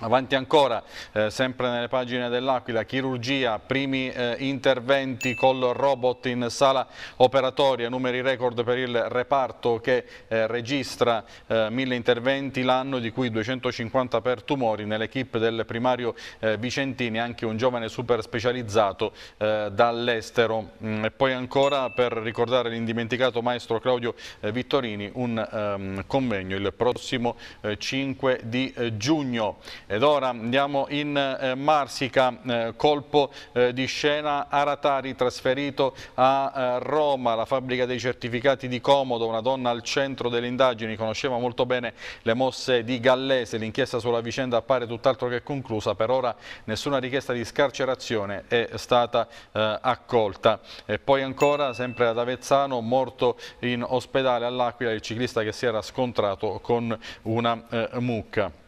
Avanti ancora, eh, sempre nelle pagine dell'Aquila, chirurgia, primi eh, interventi col robot in sala operatoria, numeri record per il reparto che eh, registra eh, mille interventi l'anno, di cui 250 per tumori. Nell'equipe del primario eh, Vicentini anche un giovane super specializzato eh, dall'estero. Mm, e poi ancora, per ricordare l'indimenticato maestro Claudio Vittorini, un ehm, convegno il prossimo 5 di giugno. Ed ora andiamo in eh, Marsica, eh, colpo eh, di scena Aratari trasferito a eh, Roma, la fabbrica dei certificati di Comodo, una donna al centro delle indagini, conosceva molto bene le mosse di Gallese, l'inchiesta sulla vicenda appare tutt'altro che conclusa, per ora nessuna richiesta di scarcerazione è stata eh, accolta. E poi ancora, sempre ad Avezzano, morto in ospedale all'Aquila il ciclista che si era scontrato con una eh, mucca.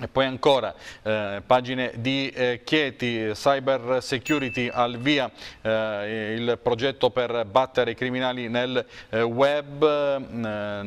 E poi ancora eh, pagine di eh, Chieti, cyber security al via, eh, il progetto per battere i criminali nel eh, web, mm, eh,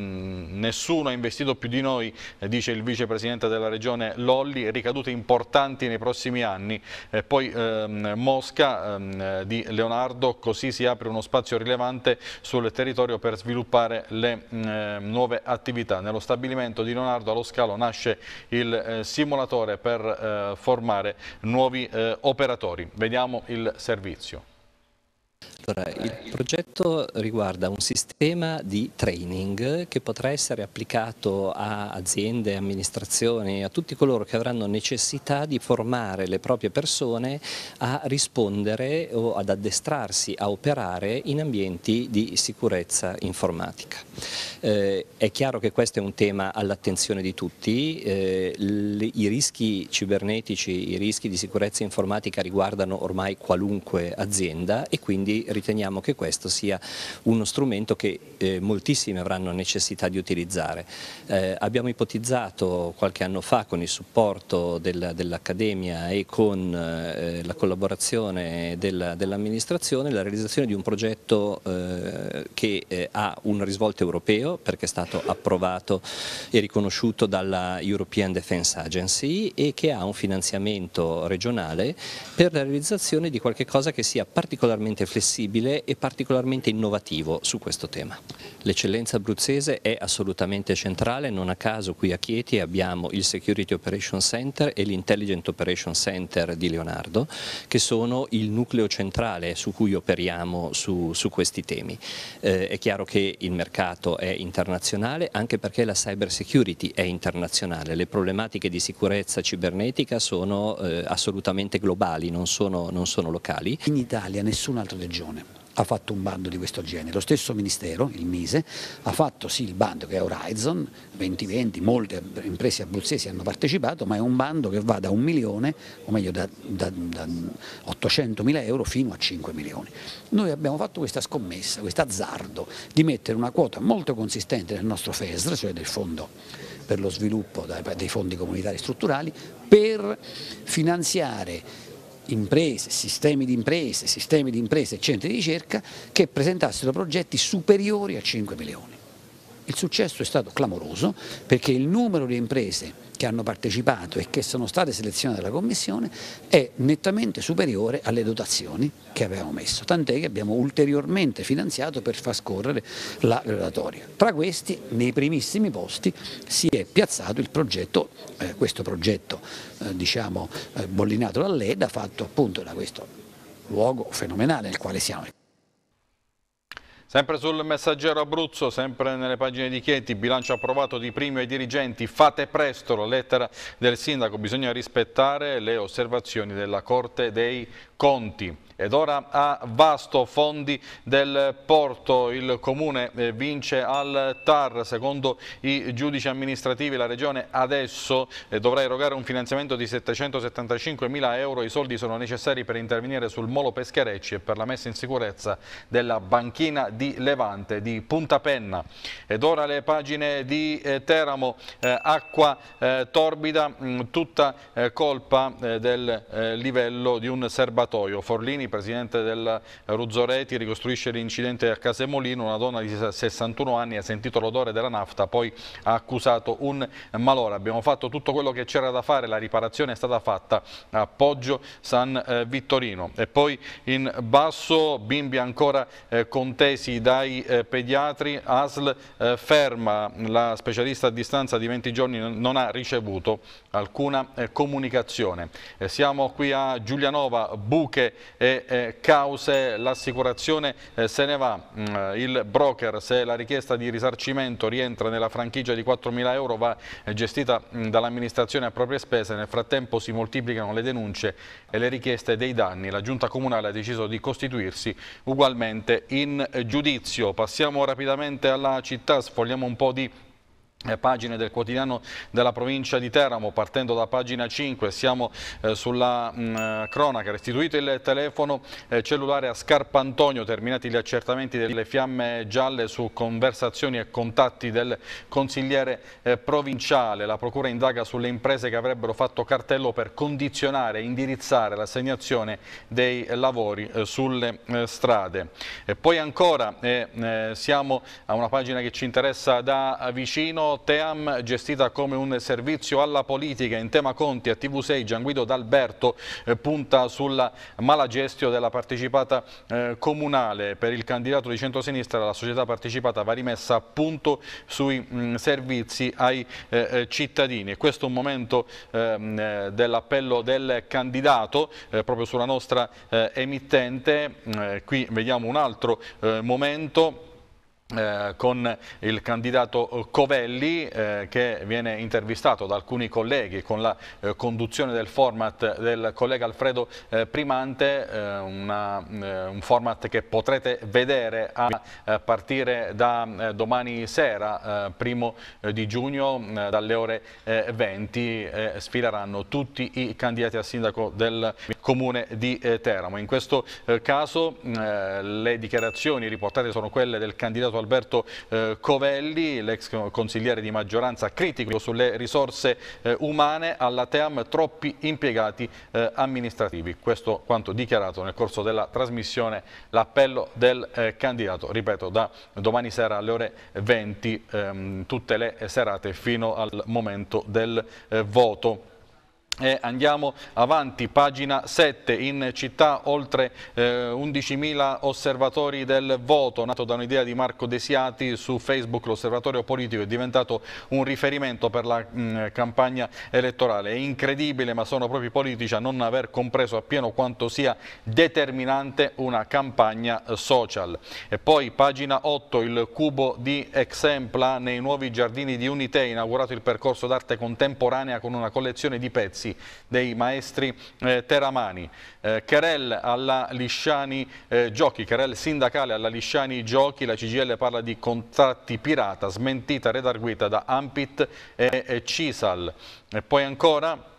nessuno ha investito più di noi, eh, dice il vicepresidente della regione Lolli, ricadute importanti nei prossimi anni. E poi ehm, Mosca ehm, di Leonardo, così si apre uno spazio rilevante sul territorio per sviluppare le mm, nuove attività. Nello stabilimento di Leonardo allo scalo nasce il un eh, simulatore per eh, formare nuovi eh, operatori. Vediamo il servizio. Allora, il progetto riguarda un sistema di training che potrà essere applicato a aziende, amministrazioni, a tutti coloro che avranno necessità di formare le proprie persone a rispondere o ad addestrarsi a operare in ambienti di sicurezza informatica. Eh, è chiaro che questo è un tema all'attenzione di tutti, eh, i rischi cibernetici, i rischi di sicurezza informatica riguardano ormai qualunque azienda e quindi riteniamo che questo sia uno strumento che eh, moltissimi avranno necessità di utilizzare. Eh, abbiamo ipotizzato qualche anno fa con il supporto del, dell'Accademia e con eh, la collaborazione del, dell'amministrazione la realizzazione di un progetto eh, che ha un risvolto europeo perché è stato approvato e riconosciuto dalla European Defence Agency e che ha un finanziamento regionale per la realizzazione di qualcosa che sia particolarmente flessibile e particolarmente innovativo su questo tema. L'eccellenza abruzzese è assolutamente centrale, non a caso qui a Chieti abbiamo il Security Operation Center e l'Intelligent Operation Center di Leonardo che sono il nucleo centrale su cui operiamo su, su questi temi. Eh, è chiaro che il mercato è in internazionale anche perché la cyber security è internazionale, le problematiche di sicurezza cibernetica sono eh, assolutamente globali, non sono, non sono locali. In Italia nessun'altra regione ha fatto un bando di questo genere. Lo stesso Ministero, il Mise, ha fatto sì il bando che è Horizon 2020, molte imprese abruzzesi hanno partecipato, ma è un bando che va da un milione, o meglio da, da, da 800 mila euro fino a 5 milioni. Noi abbiamo fatto questa scommessa, questo azzardo di mettere una quota molto consistente nel nostro FESR, cioè del fondo per lo sviluppo dei fondi comunitari strutturali, per finanziare imprese, sistemi di imprese, sistemi di imprese e centri di ricerca che presentassero progetti superiori a 5 milioni. Il successo è stato clamoroso perché il numero di imprese che hanno partecipato e che sono state selezionate dalla Commissione è nettamente superiore alle dotazioni che avevamo messo, tant'è che abbiamo ulteriormente finanziato per far scorrere la relatoria. Tra questi, nei primissimi posti, si è piazzato il progetto, eh, questo progetto eh, diciamo, eh, bollinato dall'EDA, fatto appunto da questo luogo fenomenale nel quale siamo. Sempre sul messaggero Abruzzo, sempre nelle pagine di Chieti, bilancio approvato di primi ai dirigenti, fate presto la lettera del sindaco, bisogna rispettare le osservazioni della Corte dei Conti. Ed ora a Vasto, fondi del porto, il comune eh, vince al TAR, secondo i giudici amministrativi la regione adesso eh, dovrà erogare un finanziamento di 775 mila euro, i soldi sono necessari per intervenire sul molo Pescherecci e per la messa in sicurezza della banchina di Levante di Punta Penna. Ed ora le pagine di eh, Teramo, acqua torbida, mm, tutta colpa del livello di un serbatoio. Forlini Marini, presidente del Ruzzoreti, ricostruisce l'incidente a Casemolino, una donna di 61 anni ha sentito l'odore della nafta, poi ha accusato un malore. Abbiamo fatto tutto quello che c'era da fare, la riparazione è stata fatta a Poggio San eh, Vittorino. E poi in basso bimbi ancora eh, contesi dai eh, pediatri, ASL ferma, la specialista a distanza di 20 giorni non ha ricevuto alcuna comunicazione. Siamo qui a Giulianova, Buche e eh, cause, l'assicurazione eh, se ne va, mm, il broker se la richiesta di risarcimento rientra nella franchigia di 4.000 euro va eh, gestita mm, dall'amministrazione a proprie spese, nel frattempo si moltiplicano le denunce e le richieste dei danni, la giunta comunale ha deciso di costituirsi ugualmente in eh, giudizio. Passiamo rapidamente alla città, sfogliamo un po' di pagine del quotidiano della provincia di Teramo, partendo da pagina 5 siamo eh, sulla mh, mm, eh, cronaca, restituito il telefono eh, cellulare a Scarpantonio, terminati gli accertamenti delle fiamme gialle su conversazioni e contatti del consigliere eh, provinciale, la procura indaga sulle imprese che avrebbero fatto cartello per condizionare e indirizzare l'assegnazione dei lavori eh, sulle eh, strade. E poi ancora siamo a una pagina che ci interessa da vicino, Team, gestita come un servizio alla politica in tema conti a TV6, Gianguido D'Alberto eh, punta sulla mala gestione della partecipata eh, comunale. Per il candidato di centrosinistra la società partecipata va rimessa appunto sui mh, mm, servizi ai eh, eh, cittadini. E questo è un momento ehm, eh, dell'appello del candidato eh, proprio sulla nostra emittente. Mm, qui vediamo un altro momento eh, con il candidato Covelli eh, che viene intervistato da alcuni colleghi con la eh, conduzione del format del collega Alfredo eh, Primante, eh, una, eh, un format che potrete vedere a partire da domani sera, primo di giugno, mm, dalle ore 20, sfileranno tutti i candidati a sindaco del comune di Teramo. In questo caso mm, le dichiarazioni riportate sono quelle del candidato stato Alberto eh, Covelli, l'ex consigliere di maggioranza critico sulle risorse eh, umane alla TEAM, troppi impiegati eh, amministrativi. Questo quanto dichiarato nel corso della trasmissione l'appello del eh, candidato, ripeto, da domani sera alle ore 20, ehm, tutte le serate fino al momento del eh, voto. E andiamo avanti, pagina 7, in città oltre eh, 11.000 osservatori del voto, nato da un'idea di Marco Desiati su Facebook, l'osservatorio politico è diventato un riferimento per la mh, mm, campagna elettorale. È incredibile, ma sono proprio i politici a non aver compreso appieno quanto sia determinante una campagna social. E poi pagina 8, il cubo di Exempla nei nuovi giardini di Unite, inaugurato il percorso d'arte contemporanea con una collezione di pezzi Alessi dei maestri eh, Teramani, eh, Carel alla Lisciani eh, Giochi, Carel sindacale alla Lisciani Giochi, la CGL parla di contratti pirata, smentita, redarguita da Ampit e, e Cisal. E poi ancora...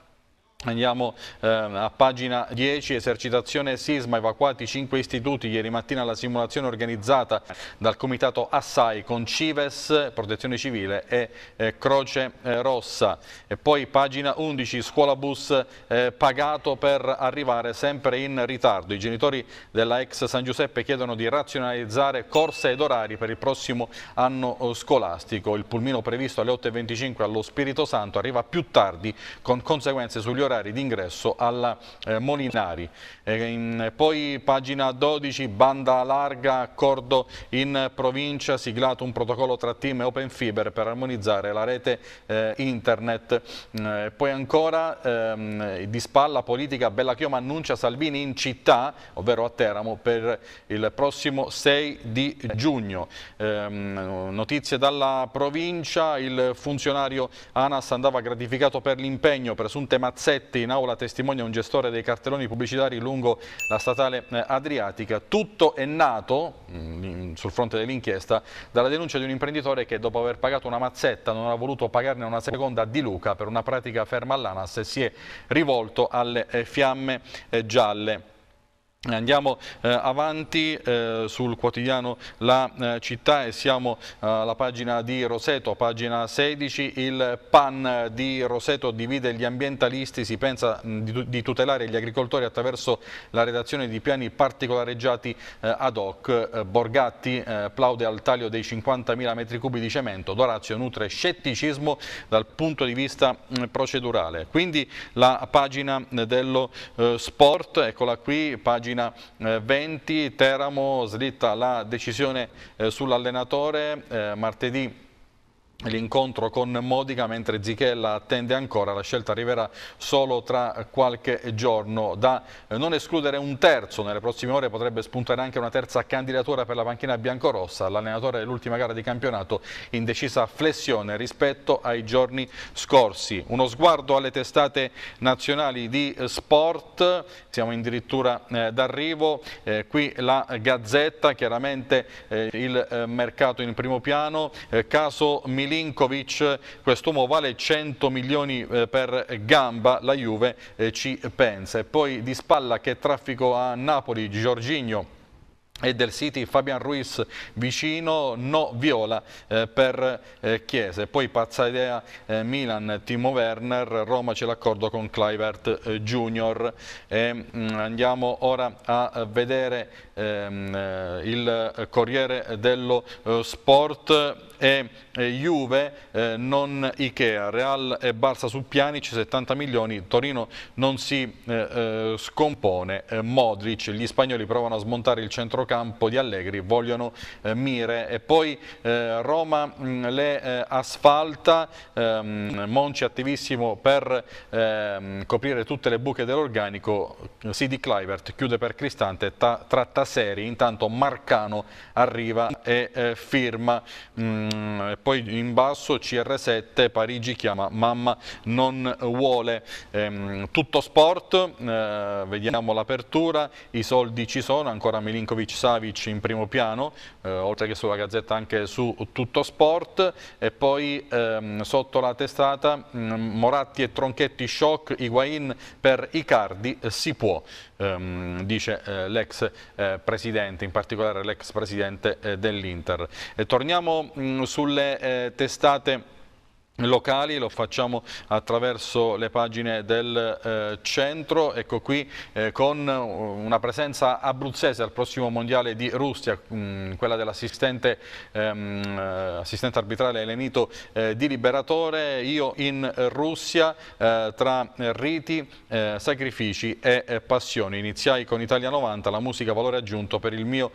Andiamo eh, a pagina 10, esercitazione sisma, evacuati 5 istituti, ieri mattina la simulazione organizzata dal comitato Assai con Cives, Protezione Civile e eh, Croce eh, Rossa. E poi pagina 11, scuola bus eh, pagato per arrivare sempre in ritardo. I genitori della ex San Giuseppe chiedono di razionalizzare corse ed orari per il prossimo anno eh, scolastico. Il pulmino previsto alle 8.25 allo Spirito Santo arriva più tardi con conseguenze sugli orari orari di alla eh, Molinari. Eh, in, poi pagina 12, banda larga, accordo in provincia, siglato un protocollo tra team e Open Fiber per armonizzare la rete eh, internet. Mm, poi ancora ehm, di spalla politica Bella Chioma annuncia Salvini in città, ovvero a Teramo, per il prossimo 6 di giugno. Ehm, notizie dalla provincia, il funzionario Anas andava gratificato per l'impegno, presunte mazzette Rossetti, in aula testimonia un gestore dei cartelloni pubblicitari lungo la statale eh, Adriatica. Tutto è nato, mm, sul fronte dell'inchiesta, dalla denuncia di un imprenditore che dopo aver pagato una mazzetta non ha voluto pagarne una seconda di Luca per una pratica ferma all'ANAS e si è rivolto alle eh, fiamme eh, gialle. Andiamo eh, avanti eh, sul quotidiano La eh, Città e siamo alla pagina di Roseto, pagina 16. Il PAN di Roseto divide gli ambientalisti, si pensa mh, di, di, tutelare gli agricoltori attraverso la redazione di piani particolareggiati eh, ad hoc. Eh, Borgatti eh, plaude al taglio dei 50.000 metri cubi di cemento, Dorazio nutre scetticismo dal punto di vista mh, procedurale. Quindi la pagina dello sport, eccola qui, pagina pagina 20, eh, Teramo slitta la decisione eh, sull'allenatore, eh, martedì l'incontro con Modica mentre Zichella attende ancora, la scelta arriverà solo tra qualche giorno da eh, non escludere un terzo, nelle prossime ore potrebbe spuntare anche una terza candidatura per la panchina biancorossa, l'allenatore dell'ultima gara di campionato in decisa flessione rispetto ai giorni scorsi, uno sguardo alle testate nazionali di sport, siamo addirittura eh, d'arrivo, eh, qui la Gazzetta, chiaramente il mercato in primo piano, caso Milano Milinkovic, quest'uomo vale 100 milioni eh, per gamba, la Juve eh, ci pensa. E poi di spalla che traffico a Napoli, Giorginio e del City Fabian Ruiz vicino, no viola eh, per eh, Chiese. Poi pazza idea eh, Milan, Timo Werner, Roma c'è l'accordo con Clivert eh, Junior. E, mh, mm, andiamo ora a eh, vedere ehm, eh, il Corriere dello Sport e Juve, non Ikea, Real e Barça su Pianici 70 milioni, Torino non si scompone, Modric, gli spagnoli provano a smontare il centro centrocampo di Allegri vogliono eh, mire. E poi eh, Roma mh, mm, le eh, asfalta, ehm, Monci attivissimo per ehm, coprire tutte le buche dell'organico, Sidi Clivert chiude per Cristante, ta, tratta seri, intanto Marcano arriva e eh, firma. Mh, mm, poi in basso CR7 Parigi chiama Mamma non vuole. Ehm, tutto sport, eh, vediamo l'apertura, i soldi ci sono, ancora Milinkovic Savic in primo piano, eh, oltre che sulla Gazzetta anche su Tutto Sport e poi ehm, sotto la testata mh, mm, Moratti e Tronchetti shock, Higuain per Icardi eh, si può, ehm, dice eh, l'ex eh, presidente, in particolare l'ex presidente eh, dell'Inter. torniamo mh, mm, sulle eh, testate locali, lo facciamo attraverso le pagine del eh, centro, ecco qui eh, con eh, una presenza abruzzese al prossimo mondiale di Rustia, mh, mm, quella dell'assistente ehm, eh, arbitrale Elenito eh, di Liberatore, io in Russia eh, tra riti, sacrifici e passioni, iniziai con Italia 90, la musica valore aggiunto per il mio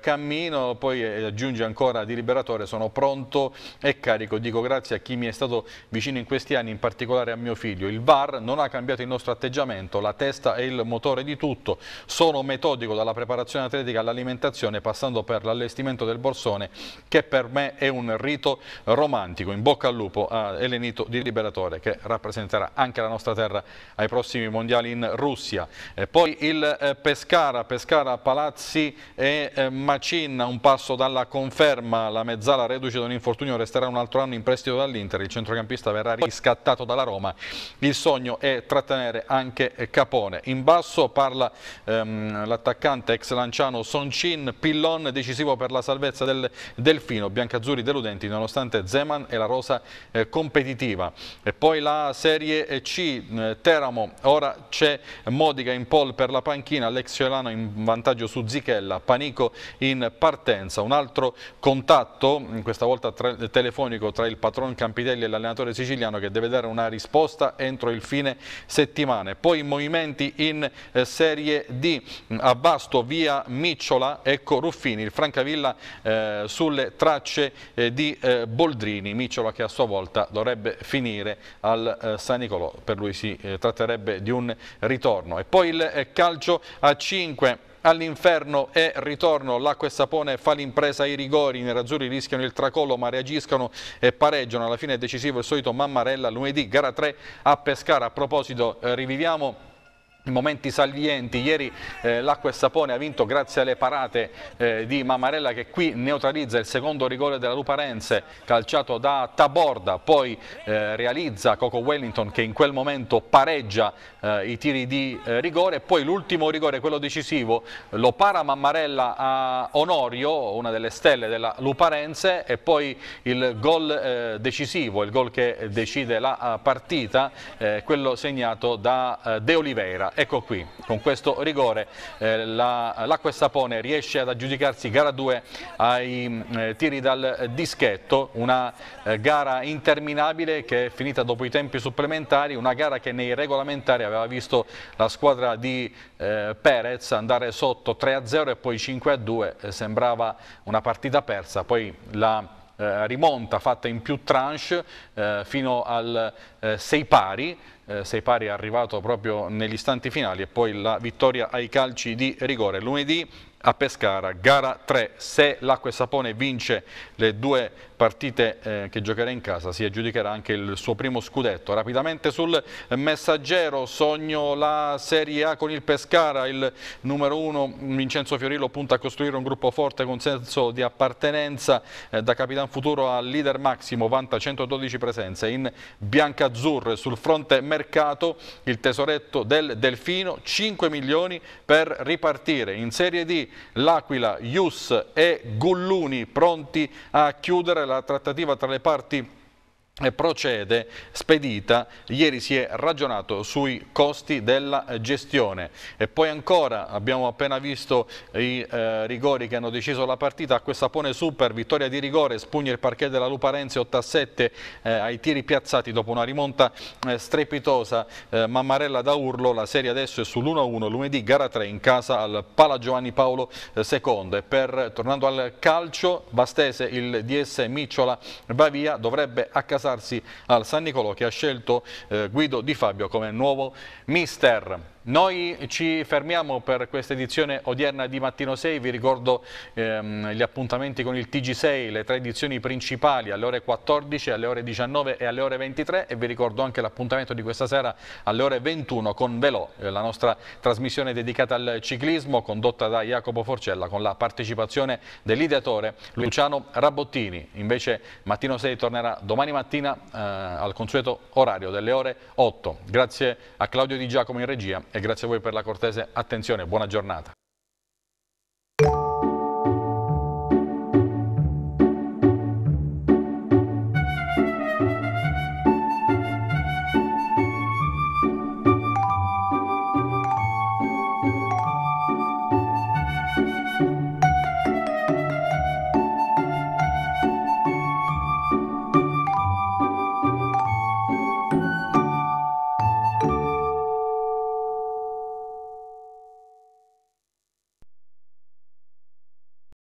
cammino, poi aggiunge ancora di Liberatore, sono pronto e carico, dico grazie a chi mi è stato vicino in questi anni, in particolare a mio figlio. Il VAR non ha cambiato il nostro atteggiamento, la testa è il motore di tutto. Sono metodico dalla preparazione atletica all'alimentazione, passando per l'allestimento del borsone, che per me è un rito romantico. In bocca al lupo a Elenito di Liberatore, che rappresenterà anche la nostra terra ai prossimi mondiali in Russia. E poi il eh, Pescara, Pescara, Palazzi e eh, Macinna, un passo dalla conferma, la mezzala reduce da un infortunio resterà un altro anno in prestito dall'Inter, il centrocampista verrà riscattato dalla Roma, il sogno è trattenere anche Capone. In basso parla ehm, l'attaccante ex lanciano Soncin, pillon decisivo per la salvezza del Delfino, biancazzurri deludenti nonostante Zeman e la rosa eh, competitiva. E poi la Serie C, eh, Teramo, ora c'è Modica in pole per la panchina, Alex Ciolano in vantaggio su Zichella, Panico in partenza. Un altro contatto, questa volta tra, telefonico, tra il patron Campidelli Morbidelli e l'allenatore siciliano che deve dare una risposta entro il fine settimana. Poi movimenti in eh, Serie D, a Basto via Micciola, ecco Ruffini, il Francavilla eh, sulle tracce eh, di eh, Boldrini, Micciola che a sua volta dovrebbe finire al eh, San Nicolò, per lui si eh, tratterebbe di un ritorno. E poi il calcio a 5 All'inferno e ritorno l'acqua e sapone fa l'impresa ai rigori, i nerazzurri rischiano il tracollo ma reagiscono e pareggiano, alla fine è decisivo il solito Mammarella, lunedì gara 3 a Pescara. A proposito eh, riviviamo momenti salienti, ieri eh, l'acqua e sapone ha vinto grazie alle parate eh, di Mamarella che qui neutralizza il secondo rigore della Luparense calciato da Taborda, poi eh, realizza Coco Wellington che in quel momento pareggia eh, i tiri di eh, rigore, poi l'ultimo rigore, quello decisivo, lo para Mammarella a Onorio, una delle stelle della Luparense e poi il gol eh, decisivo, il gol che decide la partita, quello segnato da De Oliveira Ecco qui, con questo rigore eh, l'acqua la, sapone riesce ad aggiudicarsi gara 2 ai eh, tiri dal dischetto, una eh, gara interminabile che è finita dopo i tempi supplementari, una gara che nei regolamentari aveva visto la squadra di eh, Perez andare sotto 3-0 e poi 5-2, eh, sembrava una partita persa, poi la... Eh, rimonta fatta in più tranche eh, fino al eh, pari eh, 6 pari è arrivato proprio negli istanti finali e poi la vittoria ai calci di rigore. Lunedì a Pescara, gara 3, se l'Acqua e Sapone vince le due partite eh, che giocherà in casa si aggiudicherà anche il suo primo scudetto. Rapidamente sul messaggero, sogno la Serie A con il Pescara, il numero 1 Vincenzo Fiorillo punta a costruire un gruppo forte con senso di appartenenza eh, da capitan futuro al leader Massimo, vanta 112 presenze in biancazzurre. Sul fronte mercato il tesoretto del Delfino, 5 milioni per ripartire in Serie D L'Aquila, Ius e Gulluni pronti a chiudere la trattativa tra le parti procede spedita, ieri si è ragionato sui costi della gestione e poi ancora abbiamo appena visto i eh, rigori che hanno deciso la partita a questa Pone Super, vittoria di rigore, spugna il parquet della Luparenze 8 a 7 eh, ai tiri piazzati dopo una rimonta eh, strepitosa, eh, Mammarella da urlo, la serie adesso è sull'1-1, a lunedì gara 3 in casa al Pala Giovanni Paolo II eh, e per, tornando al calcio, Bastese il DS Micciola va via, dovrebbe accasare apprezzarsi al San Nicolò che ha scelto eh, Guido Di Fabio come nuovo mister. Noi ci fermiamo per questa edizione odierna di Mattino 6, vi ricordo ehm, gli appuntamenti con il TG6, le tre edizioni principali alle ore 14, alle ore 19 e alle ore 23 e vi ricordo anche l'appuntamento di questa sera alle ore 21 con Velò, eh, la nostra trasmissione dedicata al ciclismo condotta da Jacopo Forcella con la partecipazione dell'ideatore Luciano Rabottini. Invece Mattino 6 tornerà domani mattina eh, al consueto orario delle ore 8. Grazie a Claudio Di Giacomo in regia e grazie a voi per la cortese attenzione. Buona giornata.